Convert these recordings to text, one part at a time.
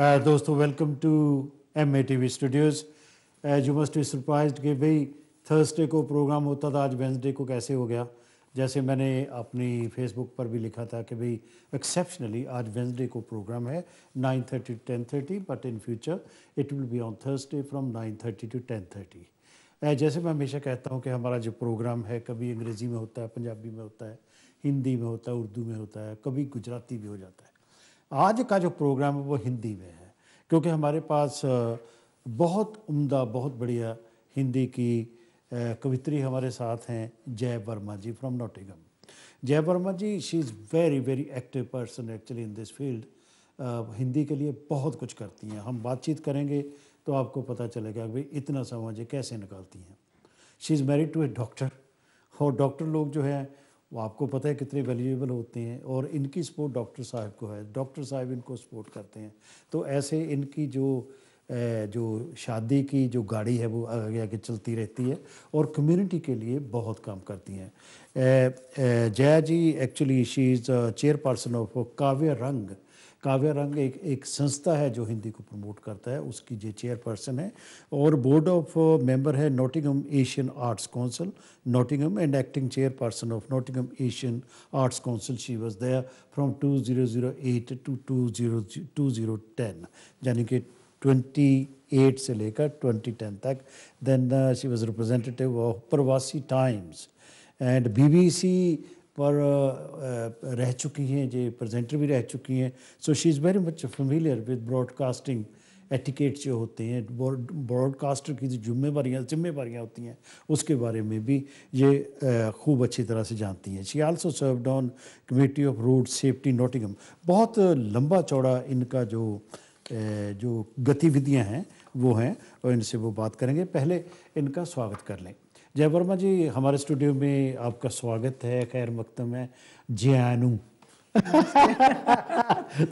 Uh, दोस्तों welcome to M A T V studios you must be surprise कि भाई Thursday को programme होता था आज वेंसडे को कैसे हो गया जैसे मैंने अपनी फेसबुक पर भी लिखा था कि भाई एक्सेप्शनली आज वेंसडे को प्रोग्राम है 9:30 to thirty but in future it will be on Thursday from 9:30 to ten thirty जैसे मैं हमेशा कहता हूँ कि हमारा जो प्रोग्राम है कभी अंग्रेज़ी में होता है पंजाबी में होता है हिंदी में होता है उर्दू में होता है कभी गुजराती भी हो जाता है आज का जो प्रोग्राम है वो हिंदी में है क्योंकि हमारे पास बहुत उम्दा बहुत बढ़िया हिंदी की कवित्री हमारे साथ हैं जय वर्मा जी from Nottingham Jai Verma ji she is very very active person actually in this field Hindi के लिए बहुत कुछ करती हैं हम बातचीत करेंगे तो आपको पता चलेगा भाई इतना समाज कैसे निकालती हैं she is married to a doctor और डॉक्टर लोग जो हैं वो आपको पता है कितने वैल्यूएबल होते हैं और इनकी सपोर्ट डॉक्टर साहब को है डॉक्टर साहब इनको सपोर्ट करते हैं तो ऐसे इनकी जो जो शादी की जो गाड़ी है वो आगे आगे चलती रहती है और कम्युनिटी के लिए बहुत काम करती हैं Jaya ji actually she is chairperson of Kavya Rang काव्य रंग एक एक संस्था है जो हिंदी को प्रमोट करता है उसकी ये चेयरपर्सन है और बोर्ड ऑफ मेंबर है Nottingham Asian Arts Council Nottingham and acting chairperson of Nottingham Asian Arts Council she was दया from eight to two two zero zero ten यानी कि ट्वेंटी एट से लेकर ट्वेंटी टेन तक then she was representative of Pravasi Times and B B C पर रह चुकी हैं जे प्रेजेंटर भी रह चुकी हैं so she is very much familiar with broadcasting etiquette जो होते हैं ब्रॉडकास्टर की जो जिम्मेवारियाँ जिम्मेवारियाँ होती हैं उसके बारे में भी ये खूब अच्छी तरह से जानती हैं she also served on committee of road safety Nottingham बहुत लंबा चौड़ा इनका जो जो गतिविधियाँ हैं वो हैं और इनसे वो बात करेंगे पहले इनका स्वागत कर लें जय वर्मा जी हमारे स्टूडियो में आपका स्वागत है खैर मकतम है जियानू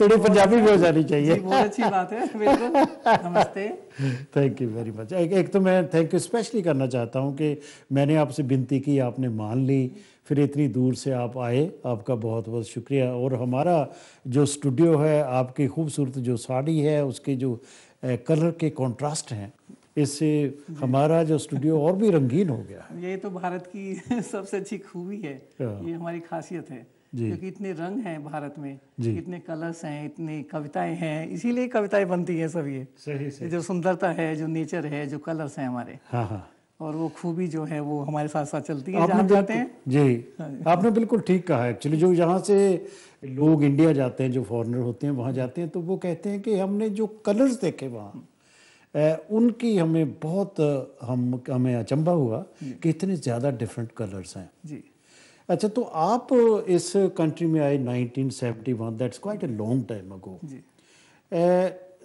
थोड़ी पंजाबी भी हो जानी चाहिए बहुत अच्छी बात है नमस्ते थैंक यू वेरी मच एक एक तो मैं थैंक यू स्पेशली करना चाहता हूँ कि मैंने आपसे विनती की आपने मान ली फिर इतनी दूर से आप आए आपका बहुत बहुत शुक्रिया और हमारा जो स्टूडियो है आपकी खूबसूरत जो साड़ी है उसके जो कलर के कॉन्ट्रास्ट हैं इससे हमारा जो स्टूडियो और भी रंगीन हो गया है ये तो भारत की सबसे अच्छी खूबी है हाँ। ये हमारी खासियत है क्योंकि इतने रंग हैं भारत में इतने कलर्स हैं इतनी कविताएं हैं इसीलिए कविताएं बनती हैं सब ये सही, सही। जो सुंदरता है जो नेचर है जो कलर्स हैं हमारे हाँ हाँ और वो खूबी जो है वो हमारे साथ साथ चलती है आपने जाते हैं जी हाँ। आपने बिल्कुल ठीक कहा एक्चुअली जो यहाँ से लोग इंडिया जाते हैं जो फॉरेनर होते हैं वहाँ जाते हैं तो वो कहते हैं कि हमने जो कलर्स देखे वहाँ उनकी हमें बहुत हम हमें अचंबा हुआ कि इतने ज़्यादा डिफरेंट कलर्स हैं जी अच्छा तो आप इस कंट्री में आए 1971 that's quite a long time ago जी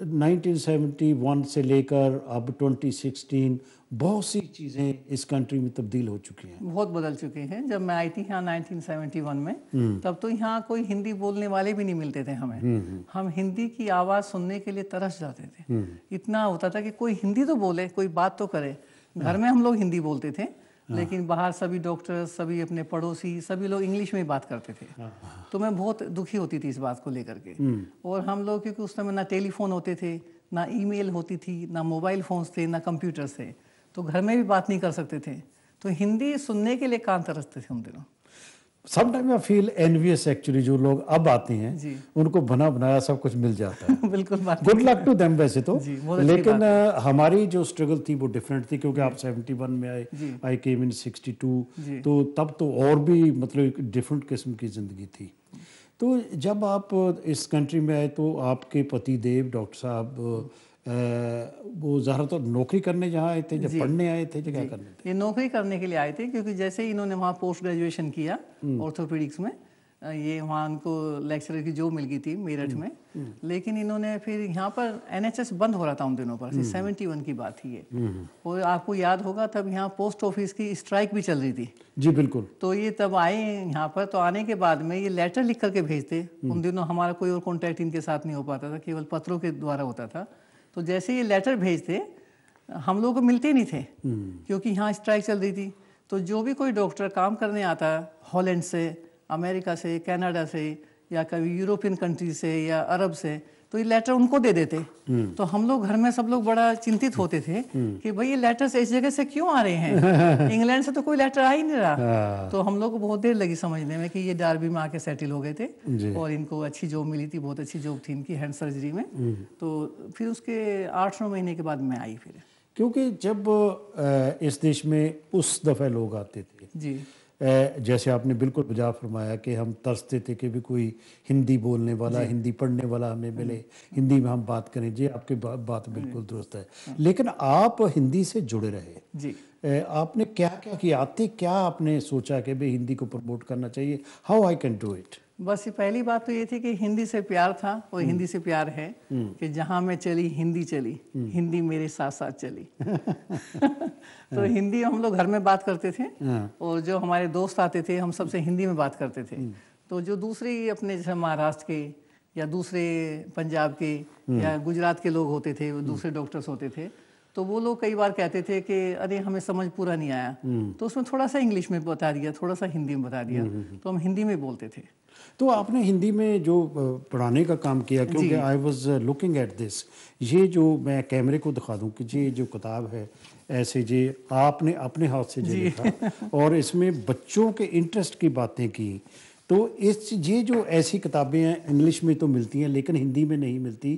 1971 से लेकर अब 2016 बहुत सी चीज़ें इस कंट्री में तब्दील हो चुकी हैं बहुत बदल चुके हैं जब मैं आई थी यहाँ 1971 में हम्म। तब तो यहाँ कोई हिंदी बोलने वाले भी नहीं मिलते थे हमें हम्म, हम्म। हम हिंदी की आवाज़ सुनने के लिए तरस जाते थे इतना होता था कि कोई हिंदी तो बोले कोई बात तो करे घर में हम लोग हिंदी बोलते थे हाँ। लेकिन बाहर सभी डॉक्टर सभी अपने पड़ोसी सभी लोग इंग्लिश में बात करते थे हाँ। तो मैं बहुत दुखी होती थी इस बात को लेकर के हम्म। और हम लोग क्योंकि उस समय ना टेलीफोन होते थे ना ईमेल होती थी ना मोबाइल फ़ोन्स थे ना कंप्यूटर्स थे तो घर में भी बात नहीं कर सकते थे तो हिंदी सुनने के लिए कान तरसते थे उन दिनों sometime I feel envious actually जो लोग अब आते हैं उनको बना बनाया सब कुछ मिल जाता है बिल्कुल गुड लक टू देम वैसे तो लेकिन हमारी जो स्ट्रगल थी वो डिफरेंट थी क्योंकि आप 71 में आए आई केम इन 62 तो तब तो और भी मतलब डिफरेंट किस्म की ज़िंदगी थी तो जब आप इस कंट्री में आए तो आपके पति देव डॉक्टर साहब वो ज़्यादातर तो नौकरी करने जहाँ आए थे जब पढ़ने आए थे क्या करने थे ये नौकरी करने के लिए आए थे क्योंकि जैसे ही इन्होंने वहाँ पोस्ट ग्रेजुएशन किया हम्म। ऑर्थोपेडिक्स में ये वहाँ उनको लेक्चरर की जॉब मिल गई थी मेरठ हम्म। में हम्म। लेकिन इन्होंने फिर यहाँ पर एनएचएस बंद हो रहा था उन दिनों पर सेवेंटी वन की बात थी ये और आपको याद होगा तब यहाँ पोस्ट ऑफिस की स्ट्राइक भी चल रही थी जी बिल्कुल तो ये तब आए यहाँ पर तो आने के बाद में ये लेटर लिख करके भेजते उन दिनों हमारा कोई और कॉन्टैक्ट इनके साथ नहीं हो पाता था केवल पत्रों के द्वारा होता था तो जैसे ये लेटर भेजते हम लोग को मिलते नहीं थे हम्म। क्योंकि यहाँ स्ट्राइक चल रही थी तो जो भी कोई डॉक्टर काम करने आता हॉलैंड से अमेरिका से कनाडा से या कभी यूरोपियन कंट्री से या अरब से तो ये लेटर उनको दे देते हम्म। तो हम लोग घर में सब लोग बड़ा चिंतित होते थे हम्म। कि भाई ये लेटर्स इस जगह से क्यों आ रहे हैं इंग्लैंड से तो कोई लेटर आ ही नहीं रहा हाँ। तो हम लोग को बहुत देर लगी समझने में कि ये डारबी में आके सेटल हो गए थे और इनको अच्छी जॉब मिली थी बहुत अच्छी जॉब थी इनकी हैंड सर्जरी में हम्म। तो फिर उसके आठ नौ महीने के बाद मैं आई फिर क्योंकि जब इस देश में उस दफ़े लोग आते थे जी जैसे आपने बिल्कुल बजा फरमाया कि हम तरसते थे कि भी कोई हिंदी बोलने वाला हिंदी पढ़ने वाला हमें हम्म। मिले हिंदी में हम बात करें जी आपकी बा, बात हम्म। बिल्कुल दुरुस्त है हाँ। लेकिन आप हिंदी से जुड़े रहे जी आपने क्या क्या किया आते क्या आपने सोचा कि भाई हिंदी को प्रमोट करना चाहिए how I can do it बस ये पहली बात तो ये थी कि हिंदी से प्यार था और हम्म। हिंदी से प्यार है हम्म। कि जहाँ मैं चली हिंदी चली हम्म। हिंदी मेरे साथ साथ चली तो हाँ। हिंदी हम लोग घर में बात करते थे हाँ। और जो हमारे दोस्त आते थे हम सबसे हिंदी में बात करते थे तो जो दूसरे अपने जैसे महाराष्ट्र के या दूसरे पंजाब के या गुजरात के लोग होते थे दूसरे डॉक्टर्स होते थे तो वो लोग कई बार कहते थे कि अरे हमें समझ पूरा नहीं आया हम्म। तो उसमें थोड़ा सा इंग्लिश में बता दिया थोड़ा सा हिंदी में बता दिया हम्म, हम्म, तो हम हिंदी में बोलते थे तो आपने हिंदी में जो पढ़ाने का काम किया क्योंकि I was looking at this ये जो मैं कैमरे को दिखा दूँ कि ये जो किताब है ऐसे जे आपने अपने हाथ से जी लिखा और इसमें बच्चों के इंटरेस्ट की बातें की तो इस ये जो ऐसी किताबें हैं इंग्लिश में तो मिलती हैं लेकिन हिंदी में नहीं मिलती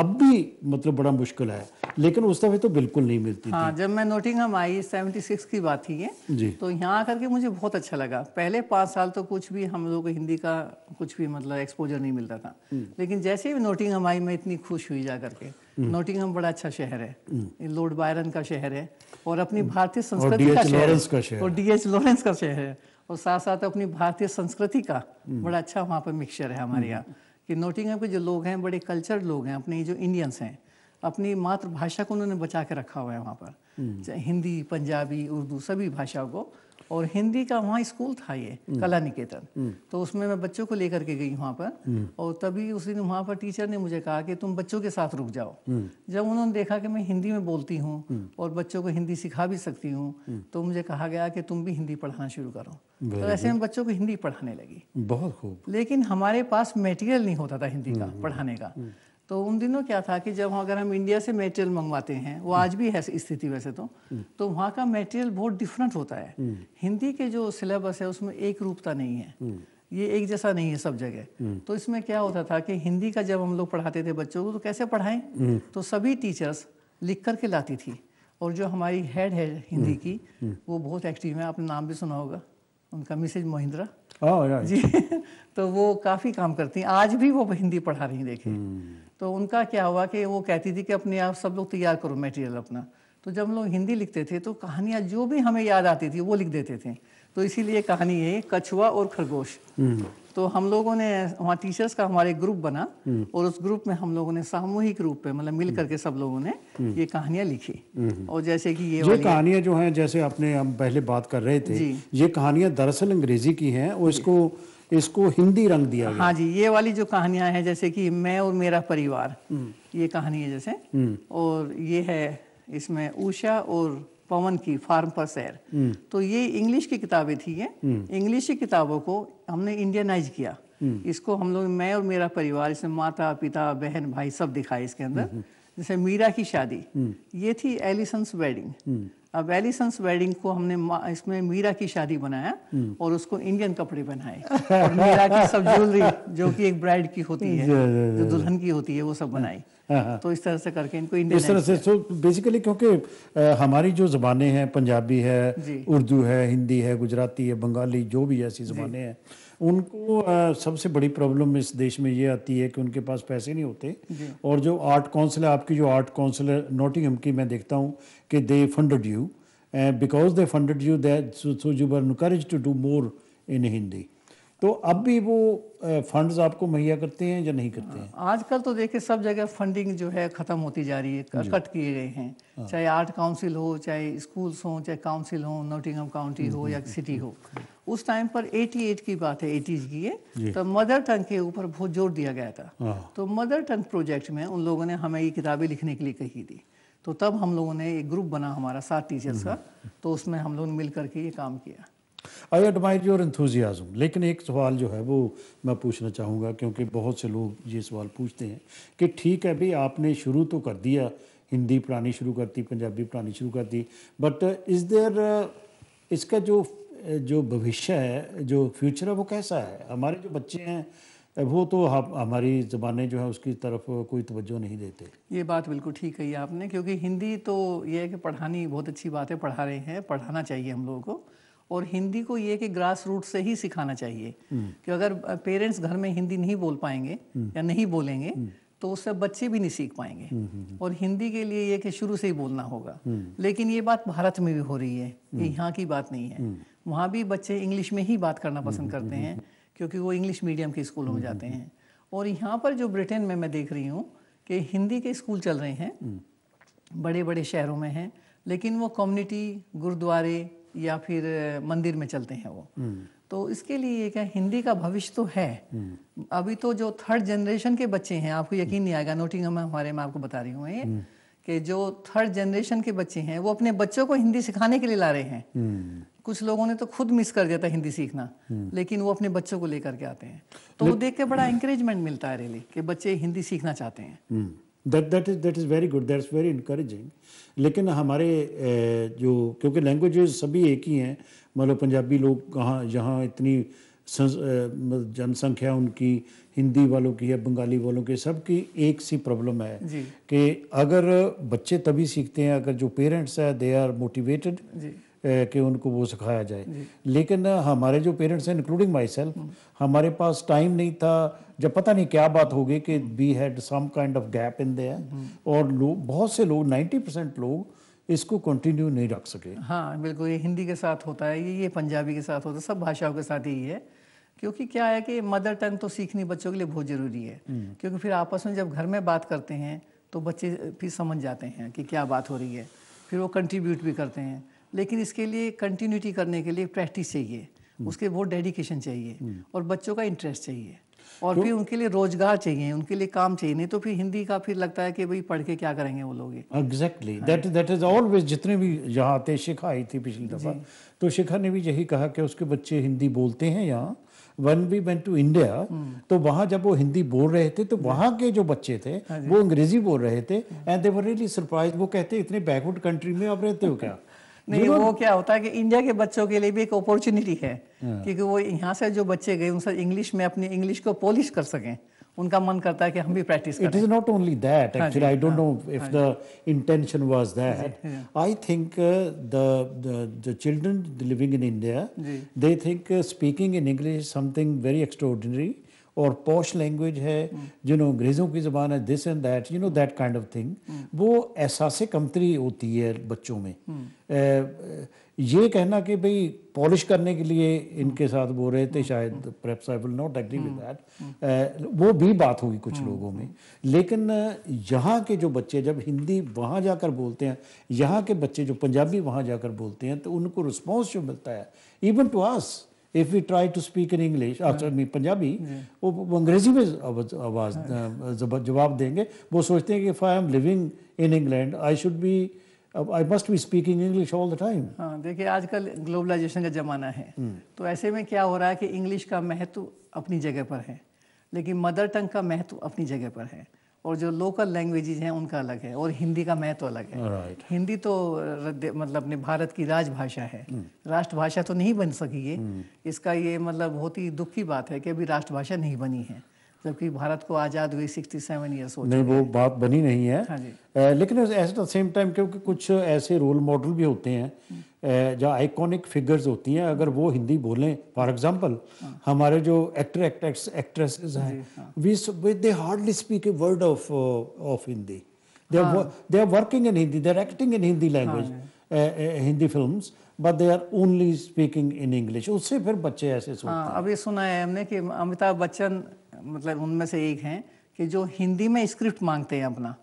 अब भी मतलब बड़ा मुश्किल है लेकिन उस दफ़े तो बिल्कुल नहीं मिलती हाँ थी। जब मैं नोटिंगम आई सेवेंटी सिक्स की बात थी ये तो यहाँ आकर के मुझे बहुत अच्छा लगा पहले पाँच साल तो कुछ भी हम लोग को हिंदी का कुछ भी मतलब एक्सपोजर नहीं मिलता था हम्म। लेकिन जैसे ही नोटिंगम आई मैं इतनी खुश हुई जा करके हम्म। नोटिंगम बड़ा अच्छा शहर है लॉर्ड हम्म। बायरन का शहर है और अपनी भारतीय संस्कृति का शहर और डी एच लॉरेंस का शहर है और साथ साथ अपनी भारतीय संस्कृति का हम्म। बड़ा अच्छा वहाँ पर मिक्सचर है हमारे यहाँ हम्म। कि नोटिंगम के जो लोग हैं बड़े कल्चर लोग हैं अपने जो इंडियंस हैं अपनी मातृभाषा को उन्होंने बचा के रखा हुआ है वहाँ पर हम्म। हिंदी पंजाबी उर्दू सभी भाषाओं को और हिंदी का वहाँ स्कूल था ये हम्म। कला निकेतन हम्म। तो उसमें मैं बच्चों को लेकर के गई वहाँ पर हम्म। और तभी उस दिन वहाँ पर टीचर ने मुझे कहा कि तुम बच्चों के साथ रुक जाओ जब उन्होंने देखा कि मैं हिंदी में बोलती हूँ और बच्चों को हिंदी सिखा भी सकती हूँ तो मुझे कहा गया कि तुम भी हिंदी पढ़ाना शुरू करो तो ऐसे में बच्चों को हिंदी पढ़ाने लगी बहुत खूब लेकिन हमारे पास मेटेरियल नहीं होता था हिंदी का पढ़ाने का तो उन दिनों क्या था कि जब अगर हम इंडिया से मेटेरियल मंगवाते हैं वो आज भी है स्थिति वैसे तो तो वहाँ का मेटेरियल बहुत डिफरेंट होता है हिंदी के जो सिलेबस है उसमें एक रूपता नहीं है ये एक जैसा नहीं है सब जगह तो इसमें क्या होता था कि हिंदी का जब हम लोग पढ़ाते थे बच्चों को तो कैसे पढ़ाएं तो सभी टीचर्स लिख करके लाती थी और जो हमारी हेड है हिंदी की वो बहुत एक्टिव है आपने नाम भी सुना होगा उनका मिसेज महिंद्रा oh, जी तो वो काफ़ी काम करती हैं आज भी वो हिंदी पढ़ा रही हैं देखें तो उनका क्या हुआ कि वो कहती थी कि अपने आप सब लोग तैयार करो मटेरियल अपना तो जब हम लोग हिंदी लिखते थे तो कहानियाँ जो भी हमें याद आती थी वो लिख देते थे तो इसीलिए कहानी है कछुआ और खरगोश हम्म। तो हम लोगों ने वहाँ टीचर्स का हमारे ग्रुप बना हम्म। और उस ग्रुप में हम लोगों ने सामूहिक रूप पे मतलब मिल हम्म। करके सब लोगों ने ये कहानियाँ लिखी और जैसे कि ये ये कहानियाँ जो हैं जैसे आपने हम पहले बात कर रहे थे ये कहानियाँ दरअसल अंग्रेजी की हैं और इसको इसको हिंदी रंग दिया गया हाँ जी ये वाली जो कहानियां हैं जैसे कि मैं और मेरा परिवार ये कहानी है जैसे और ये है इसमें उषा और पवन की फार्म पर सैर तो ये इंग्लिश की किताबें थी ये इंग्लिश की किताबों को हमने इंडियनाइज किया इसको हम लोग मैं और मेरा परिवार इसमें माता पिता बहन भाई सब दिखाए इसके अंदर जैसे मीरा की शादी ये थी एलिसंस वेडिंग एलिसंस वेडिंग को हमने इसमें मीरा की शादी बनाया हम्म। और उसको इंडियन कपड़े बनाए और मीरा की सब ज्वेलरी जो कि एक ब्राइड की होती है जो दुल्हन की होती है वो सब बनाई हाँ, हाँ। तो इस तरह से करके इनको इस तरह से तो बेसिकली क्योंकि हमारी जो जबाने हैं पंजाबी है उर्दू है हिंदी है गुजराती है बंगाली जो भी ऐसी जबाने हैं उनको सबसे बड़ी प्रॉब्लम इस देश में ये आती है कि उनके पास पैसे नहीं होते और जो आर्ट काउंसिल आपकी जो आर्ट काउंसिल नोटिंग की मैं देखता हूँ कि they funded you because they funded you that so you were encourage to do more in Hindi तो अब भी वो फंड्स आपको मुहैया करते हैं या नहीं करते हैं हाँ, आजकल तो देखिए सब जगह फंडिंग जो है ख़त्म होती जा रही है कट किए गए हैं हाँ। चाहे आर्ट काउंसिल हो चाहे स्कूल्स हों चाहे काउंसिल हम्म, हो नोटिंगम हम्म, काउंटी हम्म, हो या सिटी हो उस टाइम पर 88 की बात है 80s की है तो मदर टंग के ऊपर बहुत जोर दिया गया था हाँ। तो मदर टंग प्रोजेक्ट में उन लोगों ने हमें ये किताबें लिखने के लिए कही थी तो तब हम लोगों ने एक ग्रुप बना हमारा सात टीचर्स का तो उसमें हम लोगों ने मिल करके ये काम किया आई एडमायर योर इंथुजियाज़म लेकिन एक सवाल जो है वो मैं पूछना चाहूँगा क्योंकि बहुत से लोग ये सवाल पूछते हैं कि ठीक है भाई आपने शुरू तो कर दिया हिंदी पढ़ानी शुरू कर दी पंजाबी पढ़ानी शुरू कर दी बट इज़ देर इसका जो जो भविष्य है जो फ्यूचर है वो कैसा है हमारे जो बच्चे हैं वो तो हमारी ज़बानें जो है उसकी तरफ कोई तवज्जो नहीं देते ये बात बिल्कुल ठीक कही आपने क्योंकि हिंदी तो ये है कि पढ़ानी बहुत अच्छी बात है पढ़ा रहे हैं पढ़ाना चाहिए हम लोगों को और हिंदी को ये कि ग्रास रूट से ही सिखाना चाहिए हम्म। कि अगर पेरेंट्स घर में हिंदी नहीं बोल पाएंगे हम्म। या नहीं बोलेंगे हम्म। तो उससे बच्चे भी नहीं सीख पाएंगे और हिंदी के लिए ये कि शुरू से ही बोलना होगा लेकिन ये बात भारत में भी हो रही है ये यहाँ की बात नहीं है वहाँ भी बच्चे इंग्लिश में ही बात करना पसंद करते हैं क्योंकि वो इंग्लिश मीडियम के स्कूलों में जाते हैं और यहाँ पर जो ब्रिटेन में मैं देख रही हूँ कि हिंदी के स्कूल चल रहे हैं बड़े बड़े शहरों में हैं लेकिन वो कम्युनिटी गुरुद्वारे या फिर मंदिर में चलते हैं वो तो इसके लिए क्या हिंदी का भविष्य तो है अभी तो जो थर्ड जनरेशन के बच्चे हैं आपको यकीन नहीं आएगा नोटिंग हम हमारे मैं आपको बता रही हूँ ये कि जो थर्ड जनरेशन के बच्चे हैं वो अपने बच्चों को हिंदी सिखाने के लिए ला रहे हैं कुछ लोगों ने तो खुद मिस कर दिया था हिंदी सीखना हम्म। लेकिन वो अपने बच्चों को लेकर के आते हैं तो वो देख के बड़ा इंकरेजमेंट मिलता है रियली कि बच्चे हिंदी सीखना चाहते हैं that that is that is very good that is very encouraging लेकिन हमारे जो क्योंकि लैंग्वेज सभी एक ही हैं मतलब पंजाबी लोग कहाँ जहाँ इतनी मतलब जनसंख्या उनकी हिंदी वालों की है बंगाली वालों की सबकी एक सी प्रॉब्लम है कि अगर बच्चे तभी सीखते हैं अगर जो पेरेंट्स है दे आर मोटिवेटेड कि उनको वो सिखाया जाए लेकिन हमारे जो पेरेंट्स हैं इंक्लूडिंग माई सेल्फ हमारे पास टाइम नहीं था जब पता नहीं क्या बात होगी कि we had some kind of gap in the और लोग बहुत से लोग नाइन्टी परसेंट लोग इसको कंटिन्यू नहीं रख सके हाँ बिल्कुल ये हिंदी के साथ होता है ये ये पंजाबी के साथ होता है सब भाषाओं के साथ यही है क्योंकि क्या है कि मदर टंग तो सीखनी बच्चों के लिए बहुत ज़रूरी है हम्म। क्योंकि फिर आपस में जब घर में बात करते हैं तो बच्चे फिर समझ जाते हैं कि क्या बात हो रही है फिर वो कंट्रीब्यूट भी करते हैं लेकिन इसके लिए कंटिन्यूटी करने के लिए प्रैक्टिस चाहिए हम्म। उसके बहुत डेडिकेशन चाहिए हम्म। और बच्चों का इंटरेस्ट चाहिए और तो, फिर उनके लिए रोजगार चाहिए उनके लिए काम चाहिए नहीं तो फिर हिंदी का फिर लगता है कि भाई पढ़ के क्या करेंगे वो लोग exactly that that is always जितने भी यहाँ आते शिखा आई थी पिछली दफ़ा तो शिखा ने भी यही कहा कि उसके बच्चे हिंदी बोलते हैं यहाँ when we went to India तो वहाँ जब वो हिंदी बोल रहे थे तो वहाँ के जो बच्चे थे हाँ वो अंग्रेजी बोल रहे थे and they were really surprise वो कहते इतने बैकवर्ड कंट्री में आप रहते हो क्या नहीं वो क्या होता है कि इंडिया के बच्चों के लिए भी एक अपॉर्चुनिटी है क्योंकि वो यहाँ से जो बच्चे गए उनसे इंग्लिश में अपनी इंग्लिश को पॉलिश कर सकें उनका मन करता है कि हम भी प्रैक्टिस करें it is not only that actually I don't know if the intention was that I think the the children living in India they think speaking in English something very extraordinary और posh language है you know अंग्रेज़ों की ज़बान है this and that you know that kind of thing वो एहसास कमतरी होती है बच्चों में ये कहना कि भाई पॉलिश करने के लिए इनके साथ बोल रहे थे शायद I will not agree with that वो भी बात होगी कुछ लोगों में लेकिन यहाँ के जो बच्चे जब हिंदी वहाँ जाकर बोलते हैं यहाँ के बच्चे जो पंजाबी वहाँ जाकर बोलते हैं तो उनको रिस्पॉन्स जो मिलता है even to as if we try to speak in English Punjabi वो अंग्रेजी में आवाज जवाब देंगे वो सोचते हैं कि if I am living in England I should be I must be speaking English all the time हाँ देखिए आजकल ग्लोबलाइजेशन का ज़माना है hmm. तो ऐसे में क्या हो रहा है कि इंग्लिश का महत्व अपनी जगह पर है लेकिन मदर टंग का महत्व अपनी जगह पर है और जो लोकल लैंग्वेजेज हैं उनका अलग है और हिंदी का महत्व तो अलग है right. हिंदी तो मतलब अपने भारत की राजभाषा है hmm. राष्ट्रभाषा तो नहीं बन सकी ये hmm. इसका ये मतलब बहुत ही दुख की बात है कि अभी राष्ट्रभाषा नहीं बनी है जबकि भारत को आज़ाद हुई 67 सेवन ईयर्स हो नहीं वो बात बनी नहीं है हाँ जी लेकिन ऐसे तो सेम टाइम क्योंकि कुछ ऐसे रोल मॉडल भी होते हैं हम्म। जहाँ आइकॉनिक फिगर्स होती हैं अगर वो हिंदी बोलें फॉर एग्जांपल हाँ। हमारे जो एक्टर एक्ट्रेस एक्ट्रेसेस हैं we with they hardly speak a word of of Hindi they are working in Hindi they are acting in Hindi language Hindi film but they are only speaking in English उससे फिर बच्चे ऐसे हाँ, सोचते हैं अभी सुना है हमने कि अमिताभ बच्चन मतलब उनमें से एक हैं कि जो हिंदी में स्क्रिप्ट मांगते हैं अपना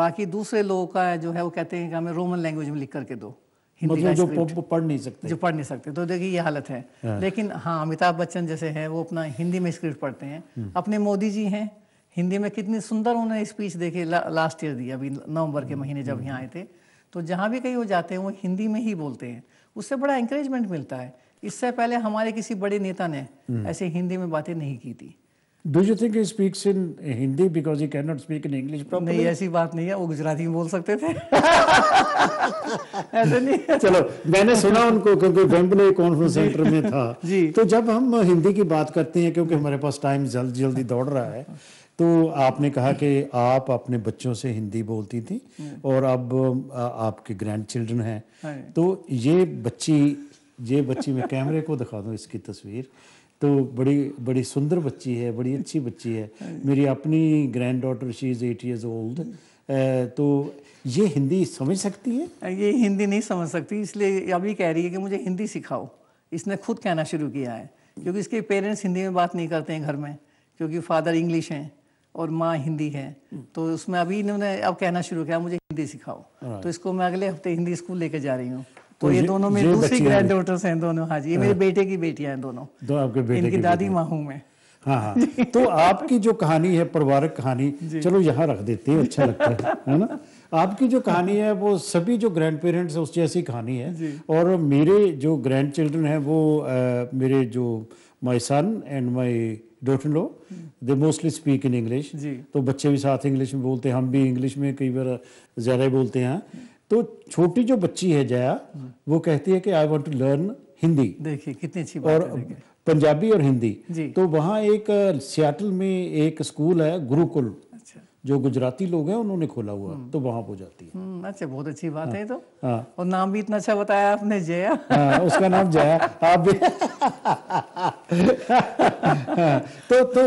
बाकी दूसरे लोगों का जो है वो कहते हैं कि हमें रोमन लैंग्वेज में लिख करके दो हिंदी मतलब जो, पढ़ नहीं सकते जो पढ़ नहीं सकते तो देखिए ये हालत है हाँ। लेकिन हाँ अमिताभ बच्चन जैसे हैं वो अपना हिंदी में स्क्रिप्ट पढ़ते हैं हम्म। अपने मोदी जी हैं हिंदी में कितनी सुंदर उन्होंने स्पीच देखी ला, लास्ट ईयर दी अभी नवंबर के हम्म, महीने जब हम्म, यहाँ आए थे तो जहाँ भी कहीं वो जाते हैं वो हिंदी में ही बोलते हैं उससे बड़ा इंकरेजमेंट मिलता है इससे पहले हमारे किसी बड़े नेता ने ऐसे हिंदी में बातें नहीं की थी do you think he speaks in Hindi because he can not speak in English नहीं ऐसी बात नहीं है वो गुजराती में बोल सकते थे ऐसे नहीं चलो मैंने सुना उनको क्योंकि बेंगलुरु कॉन्फ्रेंस सेंटर में था जी तो जब हम हिंदी की बात करते हैं क्योंकि हमारे पास टाइम जल्द जल्दी दौड़ रहा है तो आपने कहा कि आप अपने बच्चों से हिंदी बोलती थी हम्म। और अब आपके ग्रैंड चिल्ड्रन हैं हाँ। तो ये बच्ची ये बच्ची मैं कैमरे को दिखा दूँ इसकी तस्वीर तो बड़ी बड़ी सुंदर बच्ची है बड़ी अच्छी बच्ची है हाँ। मेरी अपनी granddaughter she is eight years old तो ये हिंदी समझ सकती है हाँ, ये हिंदी नहीं समझ सकती इसलिए अभी कह रही है कि मुझे हिंदी सिखाओ इसने खुद कहना शुरू किया है क्योंकि इसके पेरेंट्स हिंदी में बात नहीं करते हैं घर में क्योंकि फादर इंग्लिश हैं और माँ हिंदी है हम्म। तो उसमें अभी इन्होंने अब कहना शुरू किया मुझे हिंदी सिखाओ तो इसको मैं अगले हफ्ते हिंदी स्कूल लेके जा रही हूँ तो ये दोनों में दूसरी ग्रैंड डॉटर्स हैं दोनों हाँ जी ये मेरे हाँ। बेटे की बेटियां हैं दोनों दो आपके बेटे इनकी दादी माँ हूँ मैं हाँ हाँ तो आपकी जो कहानी है पारिवारिक कहानी चलो यहाँ रख देते हैं अच्छा लगता है है ना आपकी जो कहानी है वो सभी जो ग्रैंड पेरेंट्स है उस जैसी कहानी है और मेरे जो ग्रैंड चिल्ड्रन हैं वो आ, मेरे जो my son and my daughter लो they mostly speak in English तो बच्चे भी साथ इंग्लिश में बोलते हैं हम भी इंग्लिश में कई बार ज़्यादा ही बोलते हैं तो छोटी जो बच्ची है जया हम्म। वो कहती है कि I want to learn Hindi देखिए कितनी अच्छी और पंजाबी और हिंदी तो वहाँ एक सियाटल में एक स्कूल है गुरुकुल जो गुजराती लोग हैं उन्होंने खोला हुआ हम्म। तो वहां हो जाती है हम्म, अच्छा बहुत अच्छी बात हाँ, है तो हाँ, और नाम भी इतना अच्छा बताया आपने जया हाँ, उसका नाम जया आप भी तो तो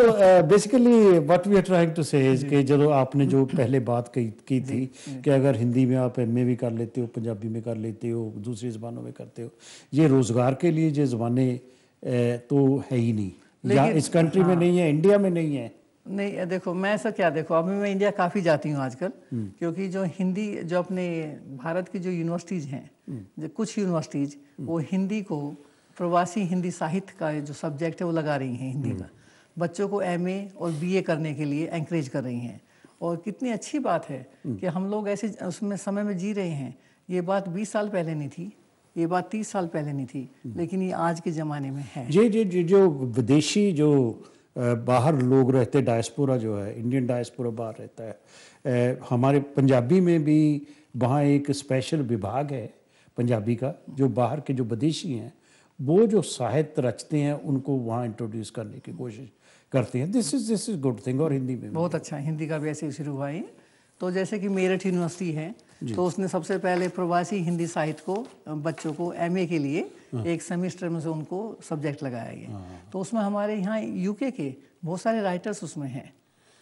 basically what we are trying to say is कि जो आपने जो पहले बात की, की थी कि अगर हिंदी में आप एमए भी कर लेते हो पंजाबी में कर लेते हो दूसरी जबानों में करते हो ये रोज़गार के लिए ये जबानें तो है ही नहीं या इस कंट्री हाँ। में नहीं है इंडिया में नहीं है नहीं देखो मैं ऐसा क्या देखो अभी मैं इंडिया काफ़ी जाती हूँ आजकल हम्म। क्योंकि जो हिंदी जो अपने भारत की जो यूनिवर्सिटीज़ हैं हम्म। जो कुछ यूनिवर्सिटीज़ हम्म। वो हिंदी को प्रवासी हिंदी साहित्य का जो सब्जेक्ट है वो लगा रही हैं हिंदी का बच्चों को एम और बी करने के लिए एंकरेज कर रही हैं और कितनी अच्छी बात है कि हम लोग ऐसे उसमें समय में जी रहे हैं ये बात 20 साल पहले नहीं थी ये बात 30 साल पहले नहीं थी लेकिन ये आज के ज़माने में है जी जी जी जो विदेशी जो बाहर लोग रहते डायस्पोरा जो है इंडियन डायस्पोरा बाहर रहता है हमारे पंजाबी में भी वहाँ एक स्पेशल विभाग है पंजाबी का जो बाहर के जो विदेशी हैं वो जो साहित्य रचते हैं उनको वहाँ इंट्रोड्यूस करने की कोशिश करते हैं this is this is good thing और हिंदी में बहुत अच्छा हिंदी का भी ऐसे शुरू हुआ है तो जैसे कि मेरठ यूनिवर्सिटी है तो उसने सबसे पहले प्रवासी हिंदी साहित्य को बच्चों को एमए के लिए हाँ। एक सेमिस्टर में से उनको सब्जेक्ट लगाया गया हाँ, हाँ। तो उसमें हमारे यहाँ यूके के बहुत सारे राइटर्स उसमें हैं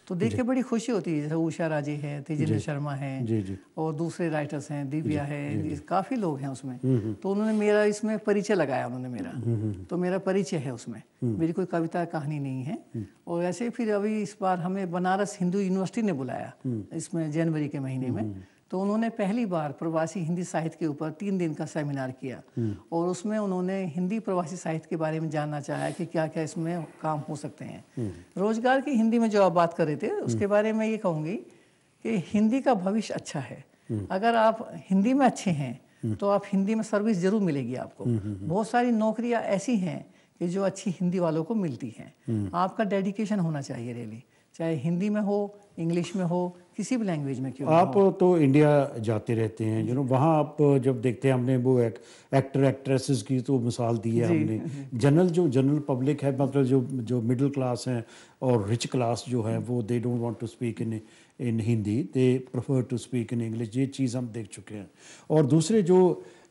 तो देख के बड़ी खुशी होती है जैसे उषा राजे है तेजेंद्र शर्मा है जी, जी, और दूसरे राइटर्स हैं दिव्या है जी, काफी लोग हैं उसमें हम्म, हम्म। तो उन्होंने मेरा इसमें परिचय लगाया उन्होंने मेरा हम्म, तो मेरा परिचय है उसमें मेरी कोई कविता कहानी नहीं है और ऐसे फिर अभी इस बार हमें बनारस हिंदू यूनिवर्सिटी ने बुलाया इसमें जनवरी के महीने में तो उन्होंने पहली बार प्रवासी हिंदी साहित्य के ऊपर तीन दिन का सेमिनार किया हम्म। और उसमें उन्होंने हिंदी प्रवासी साहित्य के बारे में जानना चाहा कि क्या क्या इसमें काम हो सकते हैं हम्म। रोजगार की हिंदी में जो आप बात कर रहे थे उसके हम्म। बारे में ये कहूँगी कि हिंदी का भविष्य अच्छा है अगर आप हिंदी में अच्छे हैं तो आप हिंदी में सर्विस जरूर मिलेगी आपको बहुत सारी नौकरियां ऐसी हैं कि जो अच्छी हिंदी वालों को मिलती हैं आपका डेडिकेशन होना चाहिए रियली चाहे हिंदी में हो इंग्लिश में हो किसी भी लैंग्वेज में क्यों आप तो इंडिया जाते रहते हैं जो नो वहाँ आप जब देखते हैं हमने वो एक, एक्टर एक्ट्रेसेस की तो मिसाल दी है हमने जनरल जो जनरल पब्लिक है मतलब जो जो मिडिल क्लास हैं और रिच क्लास जो है वो they don't want to speak in in Hindi they prefer to speak in English ये चीज़ हम देख चुके हैं और दूसरे जो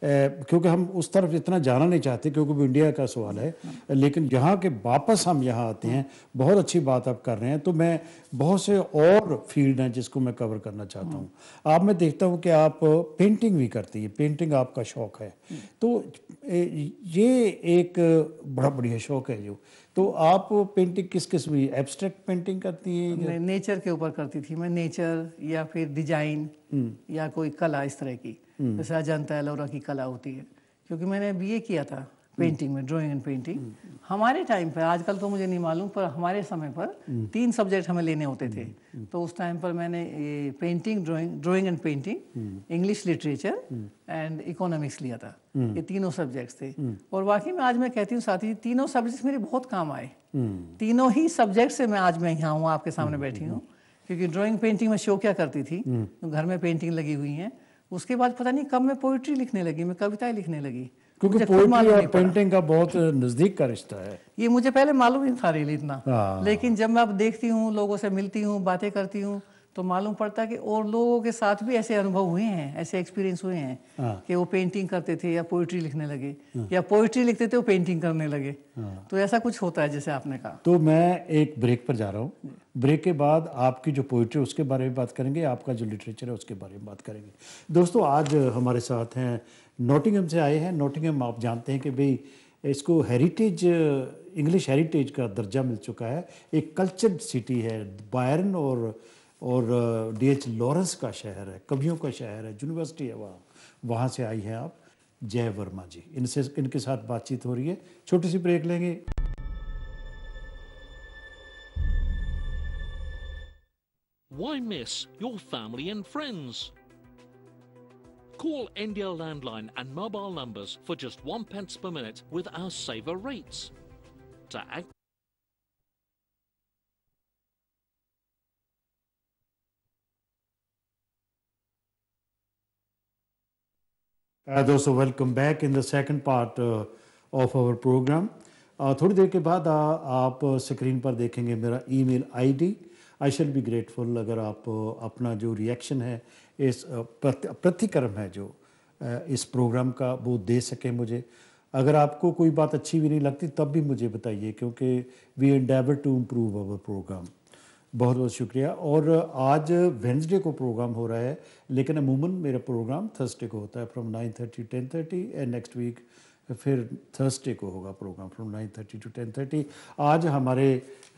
क्योंकि हम उस तरफ इतना जाना नहीं चाहते क्योंकि वो इंडिया का सवाल है लेकिन जहाँ के वापस हम यहाँ आते हैं बहुत अच्छी बात आप कर रहे हैं तो मैं बहुत से और फील्ड हैं जिसको मैं कवर करना चाहता हूँ आप मैं देखता हूँ कि आप पेंटिंग भी करती है पेंटिंग आपका शौक़ है तो ये एक बड़ा बढ़िया शौक़ है जो तो आप पेंटिंग किस किस में एब्स्ट्रैक्ट पेंटिंग करती हैं मैं नेचर के ऊपर करती थी मैं नेचर या फिर डिजाइन हम्म। या कोई कला इस तरह की हम्म। जैसे अजंता एलोरा की कला होती है क्योंकि मैंने बीए किया था पेंटिंग में ड्राइंग एंड पेंटिंग हमारे टाइम पर आजकल तो मुझे नहीं मालूम पर हमारे समय पर तीन सब्जेक्ट हमें लेने होते थे तो उस टाइम पर मैंने ये painting drawing drawing and painting English literature and economics लिया था ये तीनों सब्जेक्ट्स थे और वाकई में आज मैं कहती हूँ साथी तीनों सब्जेक्ट मेरे बहुत काम आए तीनों ही सब्जेक्ट से मैं आज मैं यहाँ हूँ आपके सामने बैठी हूँ क्योंकि ड्राइंग पेंटिंग में शो क्या करती थी घर में पेंटिंग लगी हुई है उसके बाद पता नहीं कब मैं पोइट्री लिखने लगी मैं कविताएं लिखने लगी क्योंकि पेंटिंग का बहुत नज़दीक का रिश्ता है ये मुझे पहले मालूम ही था रियली इतना हाँ। लेकिन जब मैं अब देखती हूँ लोगों से मिलती हूँ बातें करती हूँ तो मालूम पड़ता है कि और लोगों के साथ भी ऐसे अनुभव हुए हैं ऐसे एक्सपीरियंस हुए हैं हाँ। कि वो पेंटिंग करते थे या पोइट्री लिखने लगे हाँ। या पोइट्री लिखते थे वो पेंटिंग करने लगे तो ऐसा कुछ होता है जैसे आपने कहा तो मैं एक ब्रेक पर जा रहा हूँ ब्रेक के बाद आपकी जो पोइट्री उसके बारे में बात करेंगे आपका जो लिटरेचर है उसके बारे में बात करेंगे दोस्तों आज हमारे साथ हैं नोटिंगम से आए हैं नोटिंगम आप जानते हैं कि भाई इसको हेरिटेज इंग्लिश हेरिटेज का दर्जा मिल चुका है एक कल्चर्ड सिटी है बायरन और और डी एच लॉरेंस का शहर है कवियों का शहर है यूनिवर्सिटी है वहाँ वहाँ से आई हैं आप जय वर्मा जी इनसे इनके साथ बातचीत हो रही है छोटी सी ब्रेक लेंगे Why miss your family and friends? Call India Landline and mobile numbers for just one pence per minute with our saver rates. To act Uh, दोस्तों welcome back in the second part of our programme थोड़ी देर के बाद आ, uh, आप screen uh, पर देखेंगे मेरा email ID I shall be grateful अगर आप uh, अपना जो रिएक्शन है इस प्रतिक्रम है जो इस प्रोग्राम का वो दे सकें मुझे अगर आपको कोई बात अच्छी भी नहीं लगती तब भी मुझे बताइए क्योंकि we endeavour to improve our programme बहुत बहुत शुक्रिया और आज वेंसडे को प्रोग्राम हो रहा है लेकिन अमूमन मेरा प्रोग्राम थर्सडे को होता है from nine thirty to ten thirty and next week फिर थर्सडे को होगा programme from nine thirty to ten thirty आज हमारे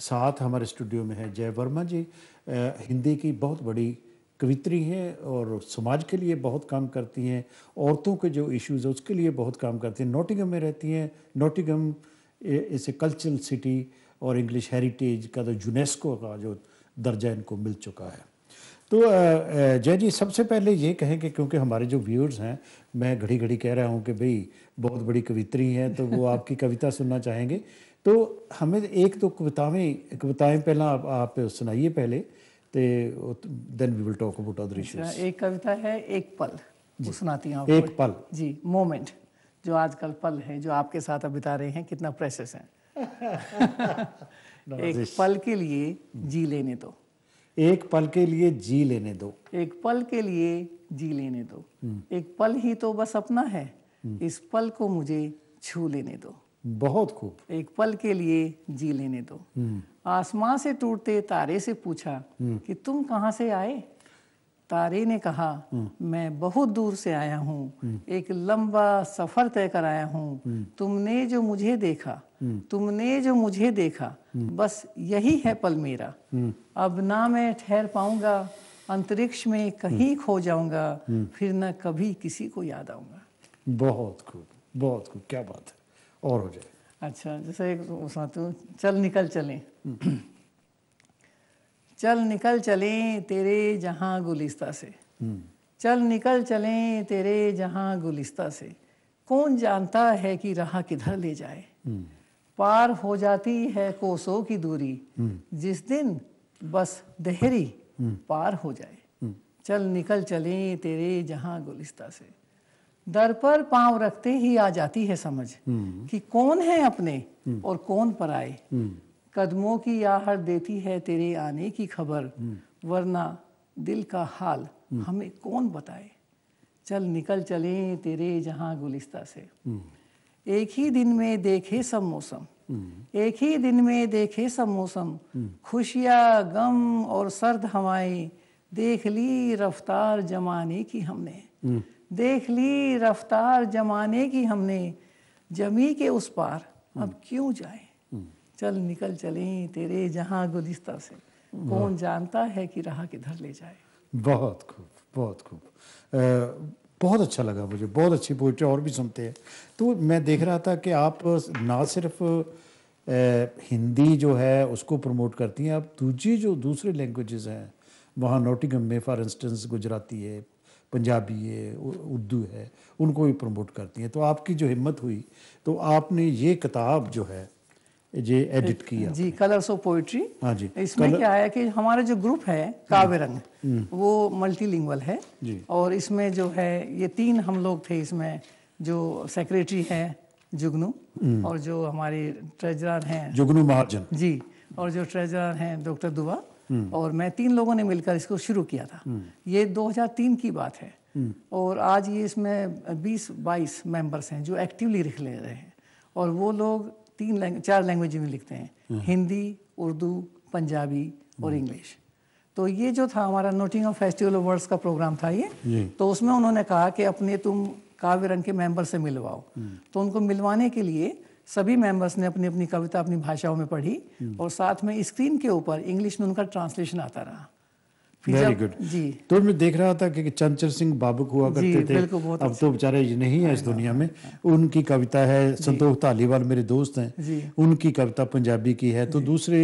साथ हमारे स्टूडियो में है जय वर्मा जी हिंदी की बहुत बड़ी कवित्री हैं और समाज के लिए बहुत काम करती हैं औरतों के जो इश्यूज है उसके लिए बहुत काम करती हैं नोटिंगम में रहती हैं Nottingham is a cultural city और इंग्लिश हेरिटेज का तो यूनेस्को का जो दर्जा इनको मिल चुका है तो जय जी सबसे पहले ये कहें कि क्योंकि हमारे जो व्यूअर्स हैं मैं घड़ी घड़ी कह रहा हूँ कि भई बहुत बड़ी कवित्री हैं तो वो आपकी कविता सुनना चाहेंगे तो हमें एक तो कविताएँ कविताएँ पहला आप, आप सुनाइए पहले ਤੇ ਦੈਨ सुनाती एक पल जी मोमेंट जो आजकल पल है जो आपके साथ अब बिता रहे हैं कितना है एक पल के लिए hmm. जी लेने दो एक पल के लिए जी लेने दो एक पल के लिए जी लेने दो hmm. एक पल ही तो बस अपना है hmm. इस पल को मुझे छू लेने दो बहुत खूब एक पल के लिए जी लेने दो हम्म। आसमां से टूटते तारे से पूछा हम्म। कि तुम कहाँ से आए तारे ने कहा हम्म। मैं बहुत दूर से आया हूँ एक लंबा सफर तय कर आया हूँ तुमने जो मुझे देखा तुमने जो मुझे देखा बस यही है पल मेरा अब ना मैं ठहर पाऊंगा अंतरिक्ष में कहीं खो जाऊंगा फिर ना कभी किसी को याद आऊंगा बहुत खूब बहुत खूब क्या बात है और हो जाए अच्छा जैसे एक चल निकल चले चल निकल चले तेरे जहाँ गुलिस्ता से चल निकल चले तेरे जहां गुलिस्ता से कौन जानता है कि राह किधर ले जाए पार हो जाती है कोसों की दूरी जिस दिन बस दहरी पार हो जाए चल निकल चले तेरे जहां गुलिस्ता से दर पर पांव रखते ही आ जाती है समझ हम्म। कि कौन है अपने हम्म। और कौन पर आए हम्म। कदमों की आहट देती है तेरे आने की खबर वरना दिल का हाल हमें कौन बताए चल निकल चले तेरे जहां गुलिस्ता से एक ही दिन में देखे सब मौसम एक ही दिन में देखे सब मौसम खुशिया गम और सर्द हवाएं देख ली रफ्तार जमाने की हमने देख ली रफ्तार जमाने की हमने जमी के उस पार हम्म। अब क्यों जाए हम्म। चल निकल चले तेरे जहां गुदिस्ता से कौन जानता है कि राह किधर ले जाए बहुत खूब बहुत खूब बहुत अच्छा लगा मुझे बहुत अच्छी पोइट्री और भी सुनते हैं तो मैं देख रहा था कि आप ना सिर्फ हिंदी जो है उसको प्रमोट करती हैं आप दूजी जो दूसरे लैंग्वेजेस हैं वहाँ नोटिंगम में फॉर इंस्टेंस गुजराती है पंजाबी है उर्दू है उनको भी प्रमोट करती हैं तो आपकी जो हिम्मत हुई तो आपने ये किताब जो है ये एडिट किया जी कलर्स ऑफ पोइट्री हाँ जी इसमें कलर... क्या है कि हमारा जो ग्रुप है हम्म, काव्य रंग हम्म। वो मल्टीलिंगुअल है और इसमें जो है ये तीन हम लोग थे इसमें जो सेक्रेटरी है जुगनू हम्म। और जो हमारे ट्रेजरर हैं जुगनू महाजन जी और जो ट्रेजरर हैं डॉक्टर दुबा हम्म। और मैं तीन लोगों ने मिलकर इसको शुरू किया था हम्म। ये 2003 की बात है हम्म। और आज ये इसमें 20 22 मेंबर्स हैं जो एक्टिवली लिख ले रहे हैं और वो लोग तीन चार लैंग्वेज में लिखते हैं हिंदी उर्दू पंजाबी और इंग्लिश तो ये जो था हमारा नोटिंग फेस्टिवल ऑफ वर्ड्स का प्रोग्राम था ये तो उसमें उन्होंने कहा कि अपने तुम काव्य रंग के मेंबर से मिलवाओ तो उनको मिलवाने के लिए सभी मेंबर्स ने अपनी अपनी कविता अपनी भाषाओं में पढ़ी हम्म। और साथ में स्क्रीन के ऊपर इंग्लिश में उनका ट्रांसलेशन आता रहा वेरी गुड जी तो मैं देख रहा था कि चंचल सिंह बाबुक हुआ करते थे अब तो बेचारे नहीं है इस हाँ, दुनिया में हाँ, हाँ। उनकी कविता है संतोष धालीवाल मेरे दोस्त हैं उनकी कविता पंजाबी की है तो दूसरे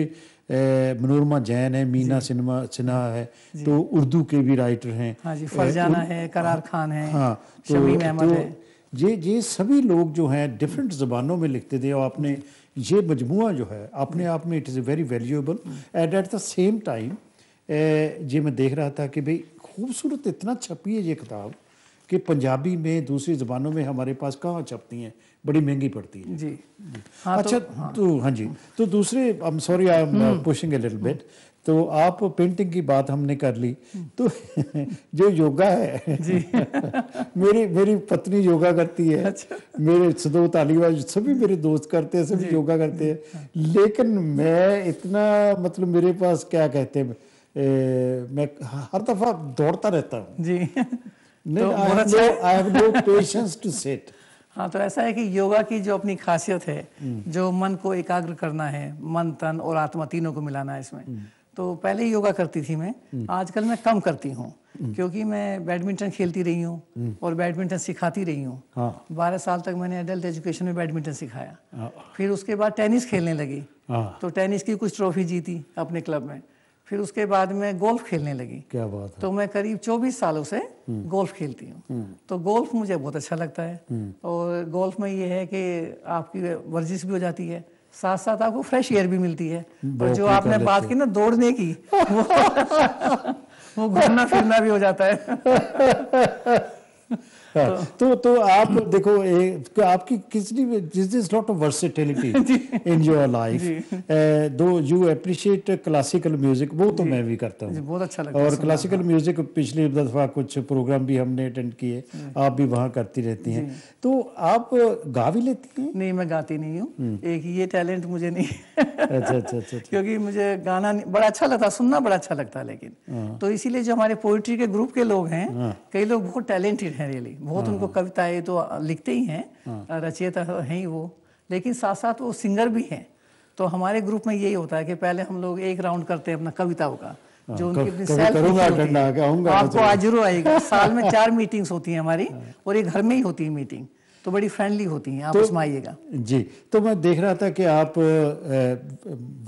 मनोरमा जैन है मीना सिन्हा सिन्हा है तो उर्दू के भी राइटर हैं हाँ जी फरजाना है करार खान है हाँ तो, तो ये ये सभी लोग जो हैं डिफरेंट ज़बानों में लिखते थे और आपने ये मजमू जो है अपने आप में it is very valuable at at the same time ये मैं देख रहा था कि भाई खूबसूरत इतना छपी है ये किताब कि पंजाबी में दूसरी ज़बानों में हमारे पास कहाँ छपती हैं बड़ी महंगी पड़ती है जी हाँ अच्छा तो, हाँ।, तो हाँ जी तो दूसरे I am sorry I am pushing a little bit तो आप पेंटिंग की बात हमने कर ली तो जो योगा है जी मेरी मेरी पत्नी योगा करती है अच्छा। मेरे सदो अलीवाज सभी मेरे दोस्त करते हैं सभी योगा करते हैं लेकिन मैं इतना मतलब मेरे पास क्या कहते हैं मैं हर दफा दौड़ता रहता हूँ जी नहीं तो नो पेशेंस टू सेट हाँ तो ऐसा है कि योगा की जो अपनी खासियत है हम्म। जो मन को एकाग्र करना है मन तन और आत्मा तीनों को मिलाना है इसमें तो पहले योगा करती थी मैं हम्म। आजकल मैं कम करती हूँ हम्म। क्योंकि मैं बैडमिंटन खेलती रही हूँ हम्म। और बैडमिंटन सिखाती रही हूँ हाँ। बारह साल तक मैंने एडल्ट एजुकेशन में बैडमिंटन सिखाया हाँ। फिर उसके बाद टेनिस खेलने लगी हाँ। तो टेनिस की कुछ ट्रॉफी जीती अपने क्लब में फिर उसके बाद मैं गोल्फ खेलने लगी क्या बात है? तो मैं करीब 24 सालों से गोल्फ खेलती हूँ तो गोल्फ मुझे बहुत अच्छा लगता है और गोल्फ में ये है कि आपकी वर्जिश भी हो जाती है साथ साथ आपको फ्रेश एयर भी मिलती है और जो आपने बात की ना दौड़ने की वो वो घूमना फिरना भी हो जाता है हाँ। तो-, तो तो आप देखो एक तो आपकी किसनी जिस lot of versatility in your life do you appreciate classical music वो तो मैं भी करता हूँ बहुत अच्छा लगता और क्लासिकल म्यूजिक पिछली दफा कुछ प्रोग्राम भी हमने अटेंड किए आप भी वहाँ करती रहती हैं तो आप गा भी लेती हैं नहीं मैं गाती नहीं हूँ हम्म। एक ये टैलेंट मुझे नहीं अच्छा, अच्छा अच्छा अच्छा क्योंकि मुझे गाना बड़ा अच्छा लगता सुनना बड़ा अच्छा लगता लेकिन हाँ। तो इसीलिए जो हमारे पोइट्री के ग्रुप के लोग हैं हाँ। कई लोग बहुत टैलेंटेड हैं रियली बहुत उनको हाँ, हाँ। कविताएं तो लिखते ही हैं हाँ। रचयिता तो हैं ही वो लेकिन साथ साथ वो सिंगर भी हैं तो हमारे ग्रुप में यही होता है कि पहले हम लोग एक राउंड करते हैं अपना कविताओं का जो उनकी आपको आज जरूर आएगा साल में चार मीटिंग्स होती हैं हमारी और ये घर में ही होती है मीटिंग तो बड़ी फ्रेंडली होती हैं आप तो, उसमें आइएगा जी तो मैं देख रहा था कि आप